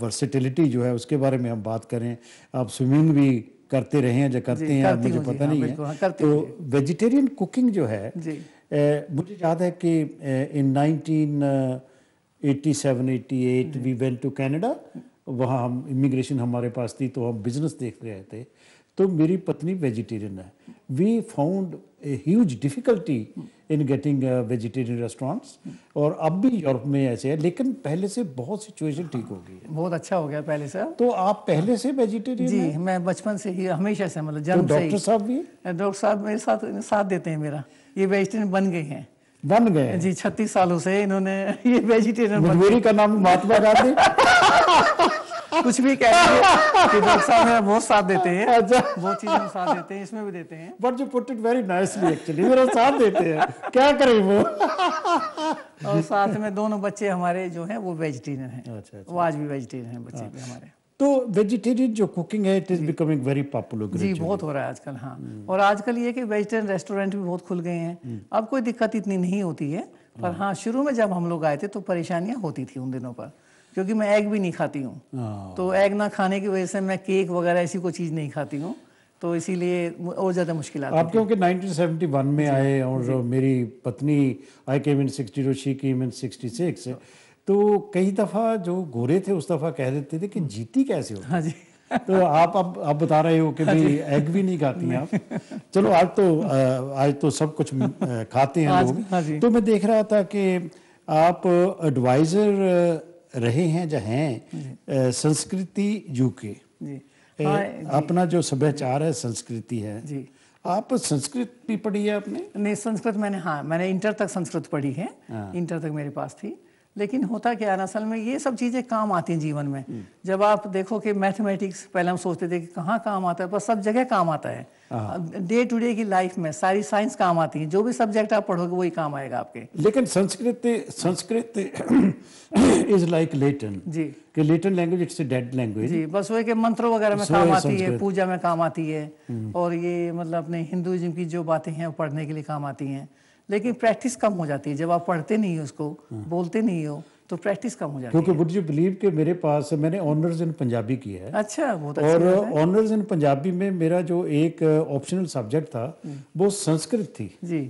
वर्सिटिलिटी जो है उसके बारे में हम बात करें आप स्विमिंग भी करते रहे हैं या करते हैं करते मुझे पता नहीं हाँ, है हाँ, तो वेजिटेरियन कुकिंग जो है मुझे याद है कि in 1987 88 we went to Canada वहाँ हम इमिग्रेशन हमारे पास थी तो हम बिजनेस देख रहे थे तो मेरी पत्नी वेजिटेरियन है we found a huge difficulty in getting vegetarian restaurants और अब भी यूरोप में ऐसे है लेकिन पहले से बहुत सिचुएशन ठीक हो गई है बहुत अच्छा हो गया पहले से तो आप पहले से वेजिटेरियन जी है? मैं बचपन से ही हमेशा से मतलब तो जन्म तो डॉक्टर साहब भी डॉक्टर साहब मेरे साथ साथ देते हैं मेरा ये वेजिटेरियन बन गए हैं बन गए जी छत्तीस सालों से इन्होंने ये वेजिटेरियन का नाम महात्मा गांधी कुछ भी कह रहे हैं साहब मेरा बहुत साथ देते हैं अच्छा बहुत चीज में साथ देते हैं इसमें भी देते हैं but you put it very nicely actually मेरा साथ देते हैं क्या करें वो और साथ में दोनों बच्चे हमारे जो हैं वो वेजिटेरियन हैं अच्छा, अच्छा। वो आज भी वेजिटेरियन हैं बच्चे हाँ। भी हमारे तो वेजिटेरियन जो कुकिंग है it is becoming very popular जी बहुत हो रहा है आजकल हाँ हम्म। और आजकल ये कि वेजिटेरियन रेस्टोरेंट भी बहुत खुल गए हैं हम्म। अब कोई दिक्कत इतनी नहीं होती है पर हाँ।, हाँ शुरू में जब हम लोग आए थे तो परेशानियां होती थी उन दिनों पर क्योंकि मैं एग भी नहीं खाती हूँ हाँ। तो एग ना खाने की वजह से मैं केक वगैरह ऐसी कोई चीज़ नहीं खाती हूँ तो इसीलिए और ज़्यादा मुश्किल आती आप क्योंकि 1971 में आए और जो मेरी पत्नी I came in sixty two she came in sixty six तो कई दफ़ा जो गोरे थे उस दफ़ा कह देते थे कि हम्म। जीती कैसे हो हाँ जी तो आप अब आप बता रहे हो कि हाँ भाई एग भी नहीं खाती हैं आप चलो आज तो आज तो सब कुछ खाते हैं लोग हाँ तो मैं देख रहा था कि आप एडवाइज़र रहे हैं जो हैं संस्कृति यूके के हाँ, अपना जो सभ्याचार है संस्कृति है जी आप संस्कृत भी पढ़ी है आपने नहीं संस्कृत मैंने हाँ मैंने इंटर तक संस्कृत पढ़ी है हाँ। इंटर तक मेरे पास थी लेकिन होता क्या है असल में ये सब चीज़ें काम आती हैं जीवन में हम्म। जब आप देखो कि मैथमेटिक्स पहले हम सोचते थे कि कहाँ काम आता है पर सब जगह काम आता है हाँ। डे टू डे की लाइफ में सारी साइंस काम आती है जो भी सब्जेक्ट आप पढ़ोगे वही काम आएगा आपके लेकिन Sanskrit Sanskrit is like Latin जी कि Latin language it's dead language जी बस वही के मंत्रों वगैरह में काम आती है पूजा में काम आती है हम्म। और ये मतलब अपने हिंदुइज्म की जो बातें हैं वो पढ़ने के लिए काम आती हैं लेकिन प्रैक्टिस कम हो जाती है जब आप पढ़ते नहीं हो उसको बोलते नहीं हो तो प्रैक्टिस कम हो जाती क्योंकि वुड यू बिलीव कि मेरे पास मैंने ऑनर्स इन पंजाबी की है अच्छा बहुत और ऑनर्स इन पंजाबी में मेरा जो एक ऑप्शनल सब्जेक्ट था हम्म। वो संस्कृत थी जी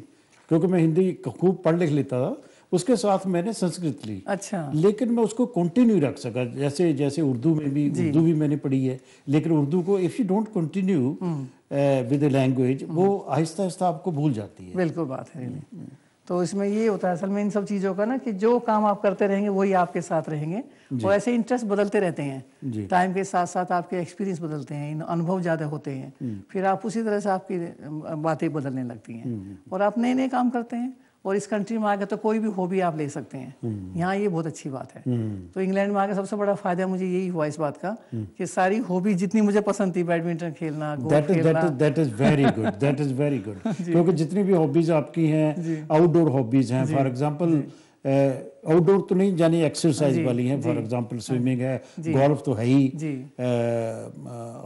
क्योंकि मैं हिंदी खूब पढ़ लिख लेता था उसके साथ मैंने संस्कृत ली अच्छा लेकिन मैं उसको कंटिन्यू रख सका जैसे जैसे उर्दू में भी उर्दू भी मैंने पढ़ी है लेकिन उर्दू को if you don't continue with language वो आहिस्ता आहिस्ता आपको भूल जाती है बिल्कुल बात है हम्म। तो इसमें ये होता है असल में इन सब चीज़ों का ना कि जो काम आप करते रहेंगे वही आपके साथ रहेंगे और ऐसे इंटरेस्ट बदलते रहते हैं टाइम के साथ साथ आपके एक्सपीरियंस बदलते हैं अनुभव ज़्यादा होते हैं हम्म। फिर आप उसी तरह से आपकी बातें बदलने लगती हैं हम्म, और आप नए नए काम करते हैं और इस कंट्री में आकर तो कोई भी हॉबी आप ले सकते हैं हम्म। यहाँ ये बहुत अच्छी बात है हम्म। तो इंग्लैंड में आकर सबसे बड़ा फायदा मुझे यही हुआ इस बात का हम्म। कि सारी हॉबी जितनी मुझे पसंद थी बैडमिंटन खेलना क्योंकि जितनी भी हॉबीज आपकी हैं आउटडोर हॉबीज हैं फॉर एग्जाम्पल आउटडोर तो नहीं जानी एक्सरसाइज वाली हाँ। है फॉर एग्जांपल स्विमिंग है गोल्फ तो है ही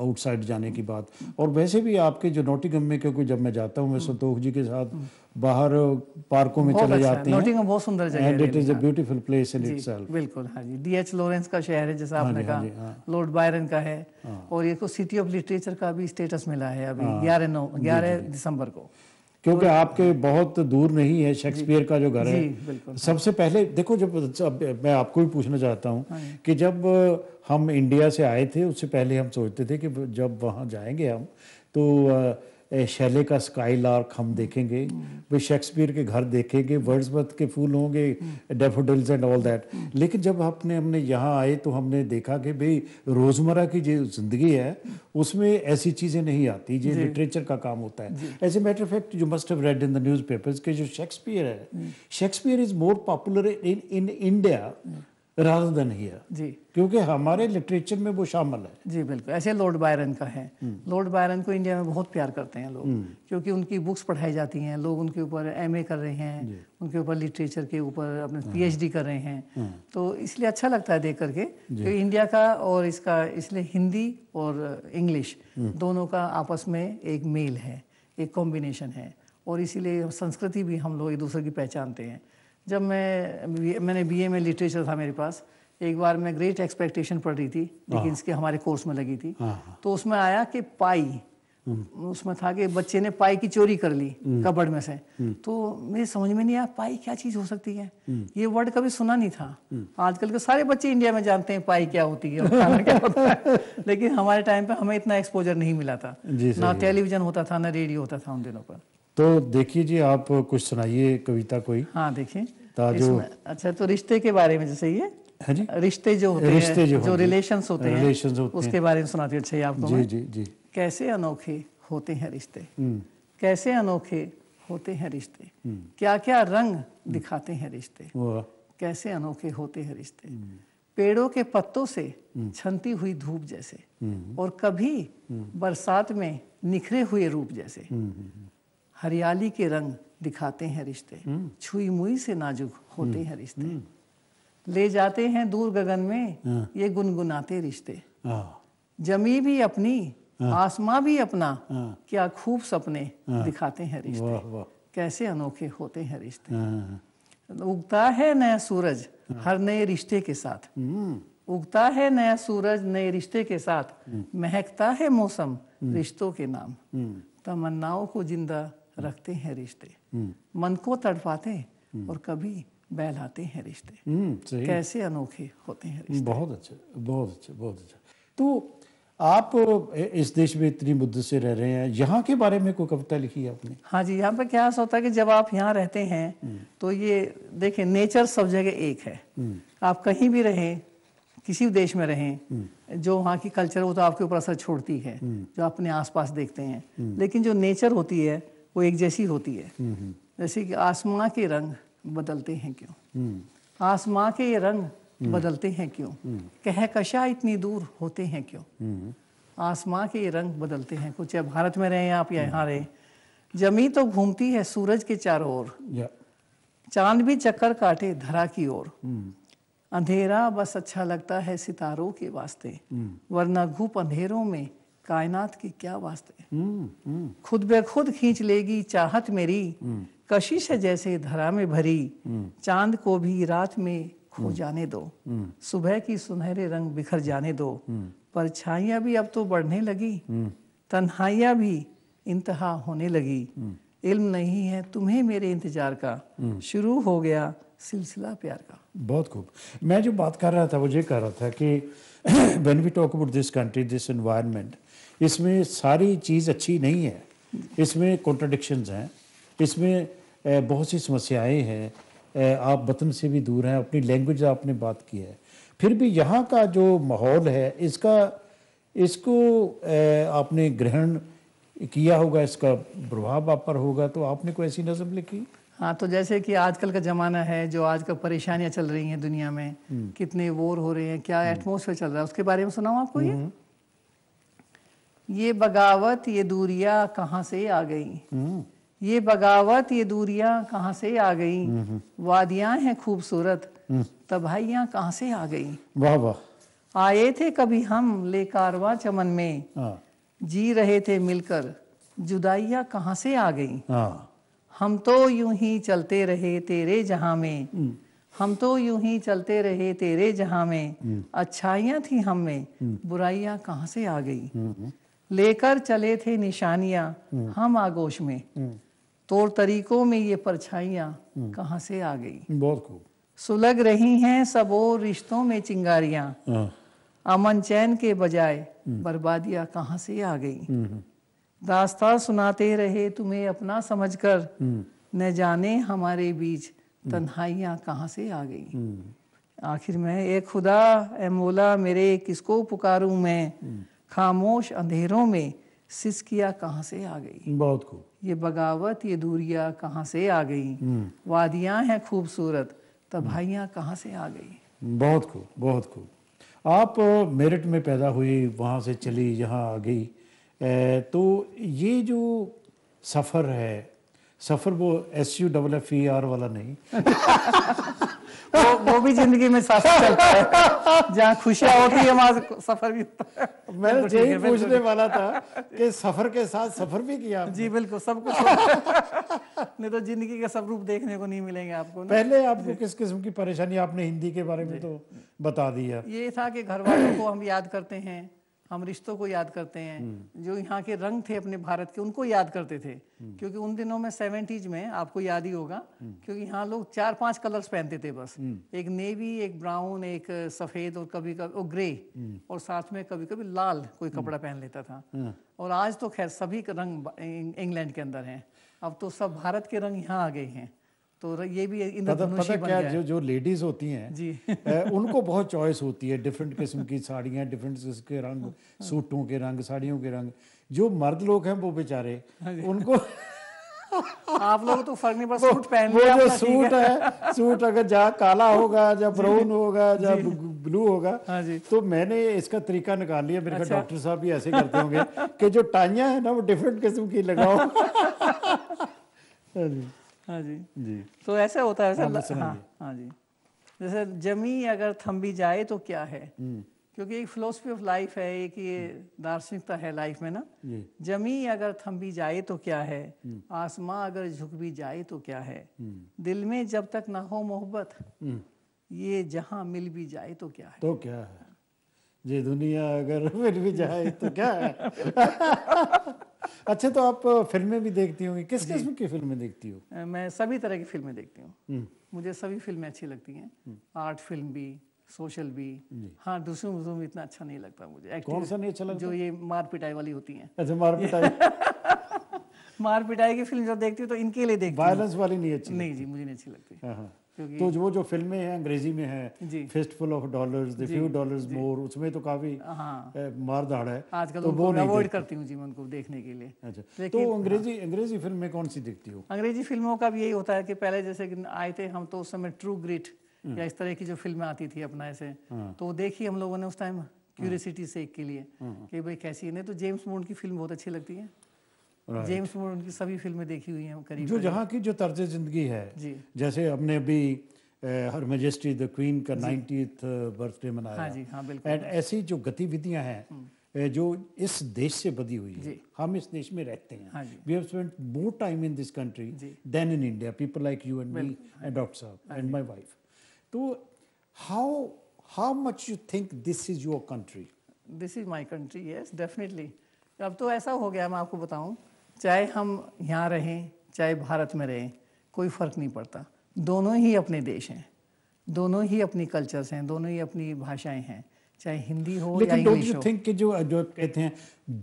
आउटसाइड जाने की बात और वैसे भी आपके जो नोटिंगम में क्योंकि जब मैं जाता हूँ मैं संतोष जी के साथ बाहर पार्कों में चले अच्छा। जाते हैं बहुत सुंदर जगह and it is a beautiful place in itself बिल्कुल हाँ जी डीएच लॉरेंस का शहर है जैसा हाँ आपने हाँ कहा लॉर्ड बायरन हाँ। का है और ये को सिटी ऑफ लिटरेचर का भी स्टेटस मिला है अभी 11 नौ ग्यारह दिसंबर को क्योंकि तो आपके बहुत दूर नहीं है शेक्सपियर का जो घर है सबसे पहले देखो जब मैं आपको भी पूछना चाहता हूँ कि जब हम इंडिया से आए थे उससे पहले हम सोचते थे कि जब वहाँ जाएंगे हम तो शैले का स्काई लार्क हम देखेंगे हम्म। वे शेक्सपियर के घर देखेंगे वर्ड्सवर्थ के फूल होंगे हम्म। Daffodils and all that hmm. लेकिन जब आपने हमने यहाँ आए तो हमने देखा कि भाई रोज़मर्रा की जो ज़िंदगी है उसमें ऐसी चीज़ें नहीं आती जो लिटरेचर का काम होता है as a matter fact you must have read in the newspapers के जो शेक्सपियर है Shakespeare is more popular in in India rather than here जी क्योंकि हमारे लिटरेचर में वो शामिल है जी बिल्कुल ऐसे लॉर्ड बायरन का है लॉर्ड बायरन को इंडिया में बहुत प्यार करते हैं लोग हम्म। क्योंकि उनकी बुक्स पढ़ाई जाती हैं लोग उनके ऊपर एम ए कर रहे हैं उनके ऊपर लिटरेचर के ऊपर अपने पी एच डी कर रहे हैं हम्म। तो इसलिए अच्छा लगता है देख करके कि इंडिया का और इसका इसलिए हिंदी और इंग्लिश हम्म। दोनों का आपस में एक मेल है एक कॉम्बिनेशन है और इसीलिए संस्कृति भी हम लोग एक दूसरे की पहचानते हैं जब मैं मैंने बीए में लिटरेचर था मेरे पास एक बार मैं ग्रेट एक्सपेक्टेशन पढ़ रही थी लेकिन हाँ। इसके हमारे कोर्स में लगी थी हाँ, हाँ। तो उसमें आया कि पाई हम्म। उसमें था कि बच्चे ने पाई की चोरी कर ली हम्म। कबड़ में से हम्म। तो मेरे समझ में नहीं आया पाई क्या चीज हो सकती है ये वर्ड कभी सुना नहीं था आजकल के सारे बच्चे इंडिया में जानते हैं पाई क्या होती है, क्या होता है। लेकिन हमारे टाइम पे हमें इतना एक्सपोजर नहीं मिला था ना टेलीविजन होता था ना रेडियो होता था उन दिनों पर तो देखिए जी आप कुछ सुनाइए कविता कोई हाँ देखिये ताजो अच्छा तो रिश्ते के बारे में जैसे ये हाँ रिश्ते जो होते रिश्ते जो, जो रिलेशन होते हैं रिलेशन होते उसके बारे में सुनाती हूँ अच्छा आपको जी जी जी कैसे अनोखे होते हैं रिश्ते हम्म। कैसे अनोखे होते हैं रिश्ते हम्म। क्या क्या रंग दिखाते हैं रिश्ते कैसे अनोखे होते हैं रिश्ते हम्म। पेड़ों के पत्तों से छनती हुई धूप जैसे और कभी बरसात में निखरे हुए रूप जैसे हरियाली के रंग दिखाते हैं रिश्ते हम्म। छुई मुई से नाजुक होते हम्म। हैं रिश्ते हम्म। ले जाते हैं दूर गगन में हाँ। ये गुनगुनाते रिश्ते हाँ। जमी भी अपनी हाँ। आसमां भी अपना क्या खूब सपने दिखाते हैं रिश्ते कैसे अनोखे होते हैं रिश्ते उगता है नया सूरज हर नए रिश्ते के साथ उगता है नया सूरज नए रिश्ते के साथ महकता है मौसम रिश्तों के नाम तमन्नाओं को जिंदा रखते हैं रिश्ते हम्म। मन को तड़पाते हैं और कभी बहलाते हैं रिश्ते हम्म, कैसे अनोखे होते हैं रिश्ते बहुत अच्छे बहुत अच्छे बहुत अच्छे तो आप इस देश में इतनी मुद्दत से रह रहे हैं यहाँ के बारे में कोई कविता लिखी है आपने हाँ जी यहाँ पे क्या होता है कि जब आप यहाँ रहते हैं हम्म। तो ये देखें नेचर सब जगह एक है आप कहीं भी रहें किसी भी देश में रहें जो वहाँ की कल्चर वो तो आपके ऊपर असर छोड़ती है जो अपने आसपास देखते हैं लेकिन जो नेचर होती है वो एक जैसी होती है हम्म, हम्म। जैसे कि आसमां के रंग बदलते हैं क्यों हम्म। आसमां के ये रंग बदलते हैं क्यों कहकशा इतनी दूर होते हैं क्यों आसमां के ये रंग बदलते हैं कुछ चाहे भारत में रहे आप या यहाँ रहे जमी तो घूमती है सूरज के चारों ओर चांद भी चक्कर काटे धरा की ओर अंधेरा बस अच्छा लगता है सितारों के वास्ते वरना घूप अंधेरों में कायनात की क्या वास्ते हम्म, हम्म। खुद बे खुद खींच लेगी चाहत मेरी हम्म। कशिश है जैसे धरा में भरी चांद को भी रात में खो जाने दो सुबह की सुनहरे रंग बिखर जाने दो परछाइयां भी अब तो बढ़ने लगी तन्हाइयां भी इंतहा होने लगी इल्म नहीं है तुम्हें मेरे इंतजार का शुरू हो गया सिलसिला प्यार का बहुत खूब मैं जो बात कर रहा था वो ये कह रहा था कि when we talk about this country this environment इसमें सारी चीज़ अच्छी नहीं है इसमें कॉन्ट्रडिक्शन हैं इसमें बहुत सी समस्याएं हैं आप वतन से भी दूर हैं अपनी लैंग्वेज आपने बात की है फिर भी यहाँ का जो माहौल है इसका इसको आपने ग्रहण किया होगा इसका प्रभाव आप पर होगा तो आपने कोई ऐसी नज़म लिखी हाँ तो जैसे कि आजकल का ज़माना है जो आजकल परेशानियाँ चल रही हैं दुनिया में हम्म। कितने वोर हो रहे हैं क्या एटमोसफेयर हम्म। चल रहा है उसके बारे में सुनाऊँ आपको ये हम्म। ये बगावत ये दूरियां कहाँ से आ गई हम्म। ये बगावत ये दूरियां कहाँ से आ गई वादियां हैं खूबसूरत हम्म। तबाहियां कहाँ से आ गई वाह वाह आए थे कभी हम ले कारवा चमन में हाँ। जी रहे थे मिलकर जुदाइयां कहाँ से आ गई हाँ। हम तो यूं ही चलते रहे तेरे जहां में हम्म। हम तो यूं ही चलते रहे तेरे जहां में अच्छाइयां थी हम में बुराइयां कहाँ से आ गई लेकर चले थे निशानिया हम आगोश में तोर तरीकों में ये परछाइया कहा से आ गई बहुत खूब सुलग रही हैं सब और रिश्तों में चिंगारिया हाँ। अमन चैन के बजाय बर्बादिया कहा से आ गई हम्म, हम्म। दास्ता सुनाते रहे तुम्हें अपना समझकर हम्म। न जाने हमारे बीच तन्हाइया कहा से आ गई आखिर में ए खुदा ए मोला मेरे किसको पुकारू मैं खामोश अंधेरों में सिसकिया कहाँ से आ गई बहुत खूब ये बगावत ये दूरिया कहाँ से आ गई हम्म। वादियाँ हैं खूबसूरत तबाहियाँ कहाँ से आ गई बहुत खूब बहुत खूब आप मेरठ में पैदा हुई वहाँ से चली यहाँ आ गई तो ये जो सफ़र है सफ़र वो S U double F E R वाला नहीं वो वो भी जिंदगी में सफर चलता है जहाँ खुशियाँ होती है वहाँ सफर भी होता है मैं तो यही पूछने वाला था कि सफर के साथ सफर भी किया जी बिल्कुल सब कुछ नहीं तो जिंदगी के सब रूप देखने को नहीं मिलेंगे आपको पहले आपको किस किस्म की परेशानी आपने हिंदी के बारे में तो बता दिया ये था कि घर वालों को हम याद करते हैं हम रिश्तों को याद करते हैं हम्म। जो यहाँ के रंग थे अपने भारत के उनको याद करते थे हम्म। क्योंकि उन दिनों में सेवेंटीज में आपको याद ही होगा हम्म। क्योंकि यहाँ लोग चार पांच कलर्स पहनते थे बस एक नेवी एक ब्राउन एक सफेद और कभी कभी और ग्रे और साथ में कभी कभी लाल कोई कपड़ा पहन लेता था हाँ। और आज तो खैर सभी रंग इंग्लैंड के अंदर हैं अब तो सब भारत के रंग यहाँ आ गए हैं तो ये भी इन पता क्या जो जो लेडीज होती हैं जी उनको बहुत चॉइस होती है डिफरेंट किस्म की साड़ियाँ डिफरेंट किस्म के रंग सूटों के रंग साड़ियों के रंग जो मर्द लोग हैं वो बेचारे हाँ उनको आप लोग तो फर्क नहीं पड़ता सूट पहन वो जो सूट है सूट अगर जा काला होगा या ब्राउन होगा या ब्लू होगा हाँ तो मैंने इसका तरीका निकाल लिया मेरे अच्छा। डॉक्टर साहब भी ऐसे करते होंगे कि जो टाइया है ना वो डिफरेंट किस्म की लगाओ हाँ हाँ जी जी तो ऐसा होता है वैसे हाँ, हाँ हाँ जी जैसे जमी अगर थम भी जाए तो क्या है हम्म। क्योंकि एक फिलोसफी ऑफ लाइफ है एक ये दार्शनिकता है लाइफ में ना जमी अगर थम भी जाए तो क्या है हम्म। आसमां अगर झुक भी जाए तो क्या है हम्म। दिल में जब तक ना हो मोहब्बत ये जहां मिल भी जाए तो क्या है तो क्या है ये दुनिया अगर मिल भी जाए तो क्या है अच्छा तो आप फिल्में भी देखती होंगी किस किस्म की फिल्में देखती हो मैं सभी तरह की फिल्में देखती हूँ हम्म। मुझे सभी फिल्में अच्छी लगती हैं हम्म। आर्ट फिल्म भी सोशल भी हाँ दूसरे मुद्दों में इतना अच्छा नहीं लगता मुझे कौन सा नहीं अच्छा लगता जो ये मार पिटाई वाली होती है अच्छा मार पिटाई मार पिटाई की फिल्म जब देखती हूँ तो इनके लिए देखती वायलेंस वाली नहीं अच्छी नहीं जी मुझे नहीं अच्छी लगती हाँ, हाँ। तो जो जो फिल्में हैं अंग्रेजी में है fistful of dollars the few dollars more उसमें तो काफी हाँ। मार धाड़ है आजकल तो वो अवॉइड करती हूँ जीवन को देखने के लिए अच्छा तो हाँ। अंग्रेजी अंग्रेजी फिल्में कौन सी देखती हो अंग्रेजी फिल्मों का भी यही होता है कि पहले जैसे आए थे हम तो उस समय ट्रू हम्म। ग्रिट या इस तरह की जो फिल्में आती थी अपना ऐसे हाँ। तो देखी हम लोगों ने उस टाइम क्यूरियसिटी से एक के लिए कि भाई कैसी है नहीं तो जेम्स बॉन्ड की फिल्म बहुत अच्छी लगती है जेम्स मोर उनकी सभी फिल्में देखी हुई हैं करीब जो जहाँ की जो तर्ज जिंदगी है जैसे अपने अभी हर मजेस्टी द क्वीन का नाइनटी बर्थडे मनाया हाँ जी हाँ बिल्कुल एंड ऐसी जो गतिविधियाँ हैं हम्म। जो इस देश से बदी हुई है हम इस देश में रहते हैं we have spent more time in this country than in India people like you and me and doctor साहब एंड माय वाइफ तो how how much you think this is your country this is my country yes definitely अब तो ऐसा हो गया मैं आपको बताऊं चाहे हम यहाँ रहें चाहे भारत में रहें कोई फ़र्क नहीं पड़ता दोनों ही अपने देश हैं दोनों ही अपनी कल्चर्स हैं दोनों ही अपनी भाषाएं हैं चाहे हिंदी हो लेकिन या इंग्लिश हो कि जो जो कहते हैं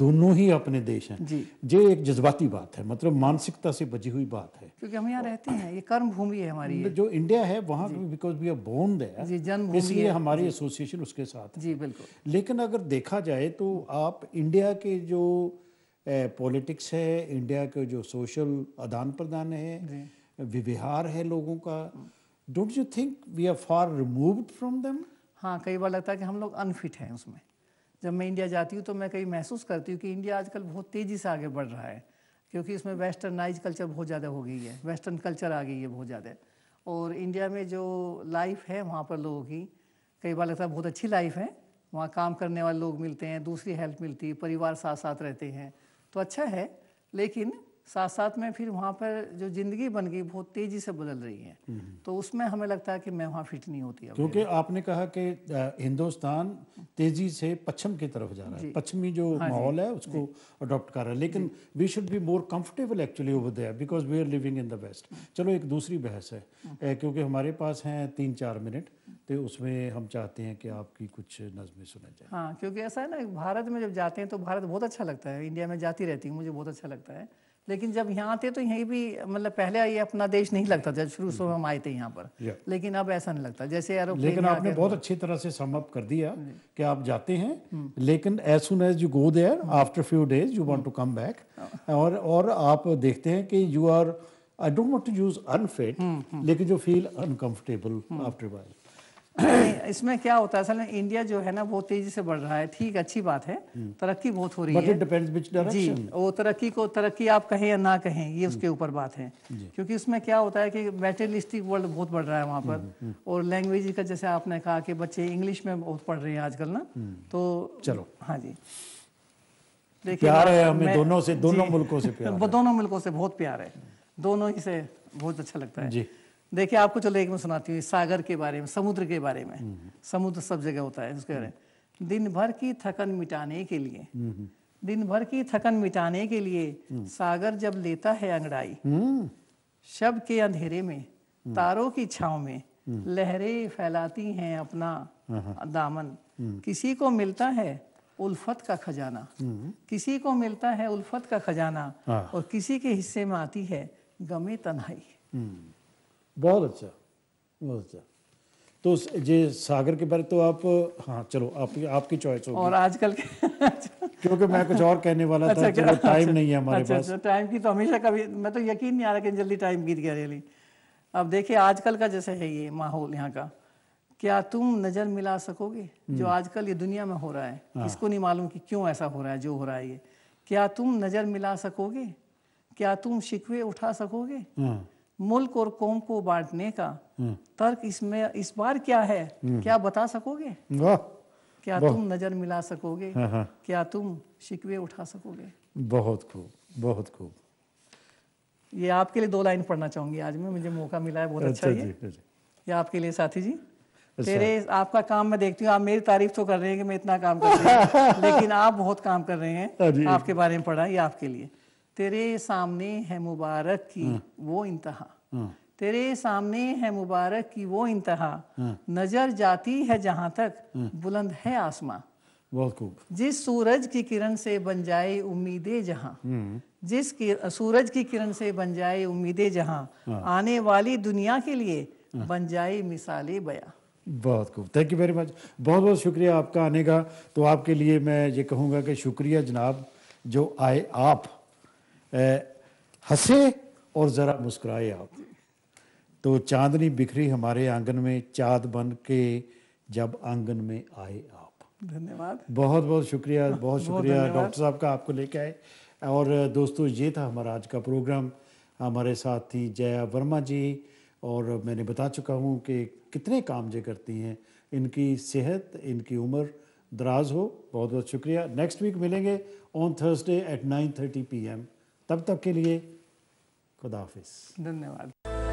दोनों ही अपने देश हैं जी ये एक जज्बाती बात है मतलब मानसिकता से बची हुई बात है क्योंकि हम यहाँ रहते हैं ये कर्म भूमि है हमारी जो इंडिया है वहाँ because we are born there जी इसलिए हमारी एसोसिएशन उसके साथ जी बिल्कुल लेकिन अगर देखा जाए तो आप इंडिया के जो पॉलिटिक्स है इंडिया के जो सोशल आदान प्रदान है व्यवहार है लोगों का don't you think we are far removed from them हाँ कई बार लगता है कि हम लोग अनफिट हैं उसमें जब मैं इंडिया जाती हूँ तो मैं कई महसूस करती हूँ कि इंडिया आजकल बहुत तेज़ी से आगे बढ़ रहा है क्योंकि इसमें वेस्टर्नाइज कल्चर बहुत ज़्यादा हो गई है वेस्टर्न कल्चर आ गई है बहुत ज़्यादा और इंडिया में जो लाइफ है वहाँ पर लोगों की कई बार लगता है बहुत अच्छी लाइफ है वहाँ काम करने वाले लोग मिलते हैं दूसरी हेल्प मिलती है परिवार साथ साथ रहते हैं तो अच्छा है लेकिन साथ साथ में फिर वहाँ पर जो ज़िंदगी बन गई बहुत तेज़ी से बदल रही है हम्म, हम्म। तो उसमें हमें लगता है कि मैं वहाँ फिट नहीं होती क्योंकि आपने कहा कि हिंदुस्तान तेज़ी से पश्चिम की तरफ जा रहा है पश्चिमी जो हाँ माहौल है उसको अडॉप्ट कर रहा है लेकिन we should be more comfortable actually over there because we are living in the best चलो एक दूसरी बहस है हम्म। क्योंकि हमारे पास हैं तीन चार मिनट तो उसमें हम चाहते हैं कि आपकी कुछ नज़में सुना जाए हाँ क्योंकि ऐसा है ना भारत में जब जाते हैं तो भारत बहुत अच्छा लगता है इंडिया में जाती रहती हूँ मुझे बहुत अच्छा लगता है लेकिन जब यहाँ थे तो यही भी मतलब पहले ये अपना देश नहीं लगता था शुरू से हम आए थे यहाँ पर लेकिन अब ऐसा नहीं लगता जैसे एरोप्लेन लेकिन आपने बहुत अच्छी तरह से सम अप कर दिया कि आप जाते हैं हम्म। लेकिन as soon as you go there after few days you want to come back और और आप देखते हैं कि you are I don't to use unfit लेकिन you feel uncomfortable after while इसमें क्या होता है असल में इंडिया जो है ना वो तेजी से बढ़ रहा है ठीक अच्छी बात है हम्म। तरक्की बहुत हो रही है जी वो तरक्की को तरक्की आप कहें या ना कहें ये उसके हम्म। ऊपर बात है क्योंकि इसमें क्या होता है कि मेटेलिस्टिक वर्ल्ड बहुत बढ़ रहा है वहाँ पर हम्म, और लैंग्वेज का जैसे आपने कहा कि बच्चे इंग्लिश में बहुत पढ़ रहे हैं आजकल ना तो चलो हाँ जी प्यार है हमें दोनों से दोनों मुल्कों से प्यार दोनों मुल्कों से बहुत प्यार है दोनों ही से बहुत अच्छा लगता है जी देखिए आपको चलो एक मैं सुनाती हूँ सागर के बारे में समुद्र के बारे में हम्म, हम्म। समुद्र सब जगह होता है उसके बारे में दिन भर की थकन मिटाने के लिए हम्म, दिन भर की थकन मिटाने के लिए सागर जब लेता है अंगड़ाई शब के अंधेरे में तारों की छाव में लहरें फैलाती हैं अपना हाँ, हाँ। दामन किसी को मिलता है उल्फत का खजाना किसी को मिलता है उल्फत का खजाना हाँ। और किसी के हिस्से में आती है गमे तनाई बहुत अच्छा बहुत अच्छा तो जे सागर के बारे तो आप हाँ चलो आपकी आपकी चॉइस होगी और आजकल के क्योंकि मैं कुछ और कहने वाला अच्छा, था अच्छा, टाइम अच्छा, नहीं है हमारे अच्छा, पास अच्छा, टाइम की तो हमेशा कभी मैं तो यकीन नहीं आ रहा कि जल्दी टाइम बीत गया रियली अब देखिए आजकल का जैसे है ये माहौल यहाँ का क्या तुम नज़र मिला सकोगे जो हम्म। आजकल ये दुनिया में हो रहा है हाँ। इसको नहीं मालूम कि क्यों ऐसा हो रहा है जो हो रहा है ये क्या तुम नज़र मिला सकोगे क्या तुम शिकवे उठा सकोगे हाँ। मुल्क और कौम को बांटने का हम्म। तर्क इसमें इस बार क्या है हम्म। क्या बता सकोगे क्या तुम नजर मिला सकोगे हाँ, हाँ। क्या तुम शिकवे उठा सकोगे बहुत खूब बहुत खूब ये आपके लिए दो लाइन पढ़ना चाहूंगी आज में मुझे मौका मिला है बहुत अच्छा, अच्छा ये अच्छा ये आपके लिए साथी जी अच्छा। तेरे आपका काम मैं देखती हूँ आप मेरी तारीफ तो कर रहे हैं कि मैं इतना काम कर रही हूँ लेकिन आप बहुत काम कर रहे हैं हाँ आपके बारे में पढ़ा ये आपके लिए हम्म। हम्म। तेरे सामने है मुबारक की वो इंतहा तेरे सामने है मुबारक की वो इंतहा नजर जाती है जहां तक हम्म। बुलंद है आसमां जिस सूरज की किरण से बन जाए उम्मीदें जहां जिस सूरज की किरण से बन जाए उम्मीदें जहां हाँ। आने वाली दुनिया के लिए हाँ। बन जाए मिसाले बया बहुत खूब थैंक यू वेरी मच बहुत बहुत शुक्रिया आपका आने का तो आपके लिए मैं ये कहूँगा कि शुक्रिया जनाब जो आए आप हंसे और ज़रा मुस्कुराए आप तो चांदनी बिखरी हमारे आंगन में चाँद बन के जब आंगन में आए आप धन्यवाद बहुत बहुत शुक्रिया बहुत शुक्रिया डॉक्टर साहब का आपको लेके आए और दोस्तों ये था हमारा आज का प्रोग्राम हमारे साथ थी जया वर्मा जी और मैंने बता चुका हूँ कि कितने काम जो करती हैं इनकी सेहत इनकी उम्र दराज हो बहुत बहुत शुक्रिया नेक्स्ट वीक मिलेंगे on Thursday at nine thirty P M तब तक के लिए खुदाफिज धन्यवाद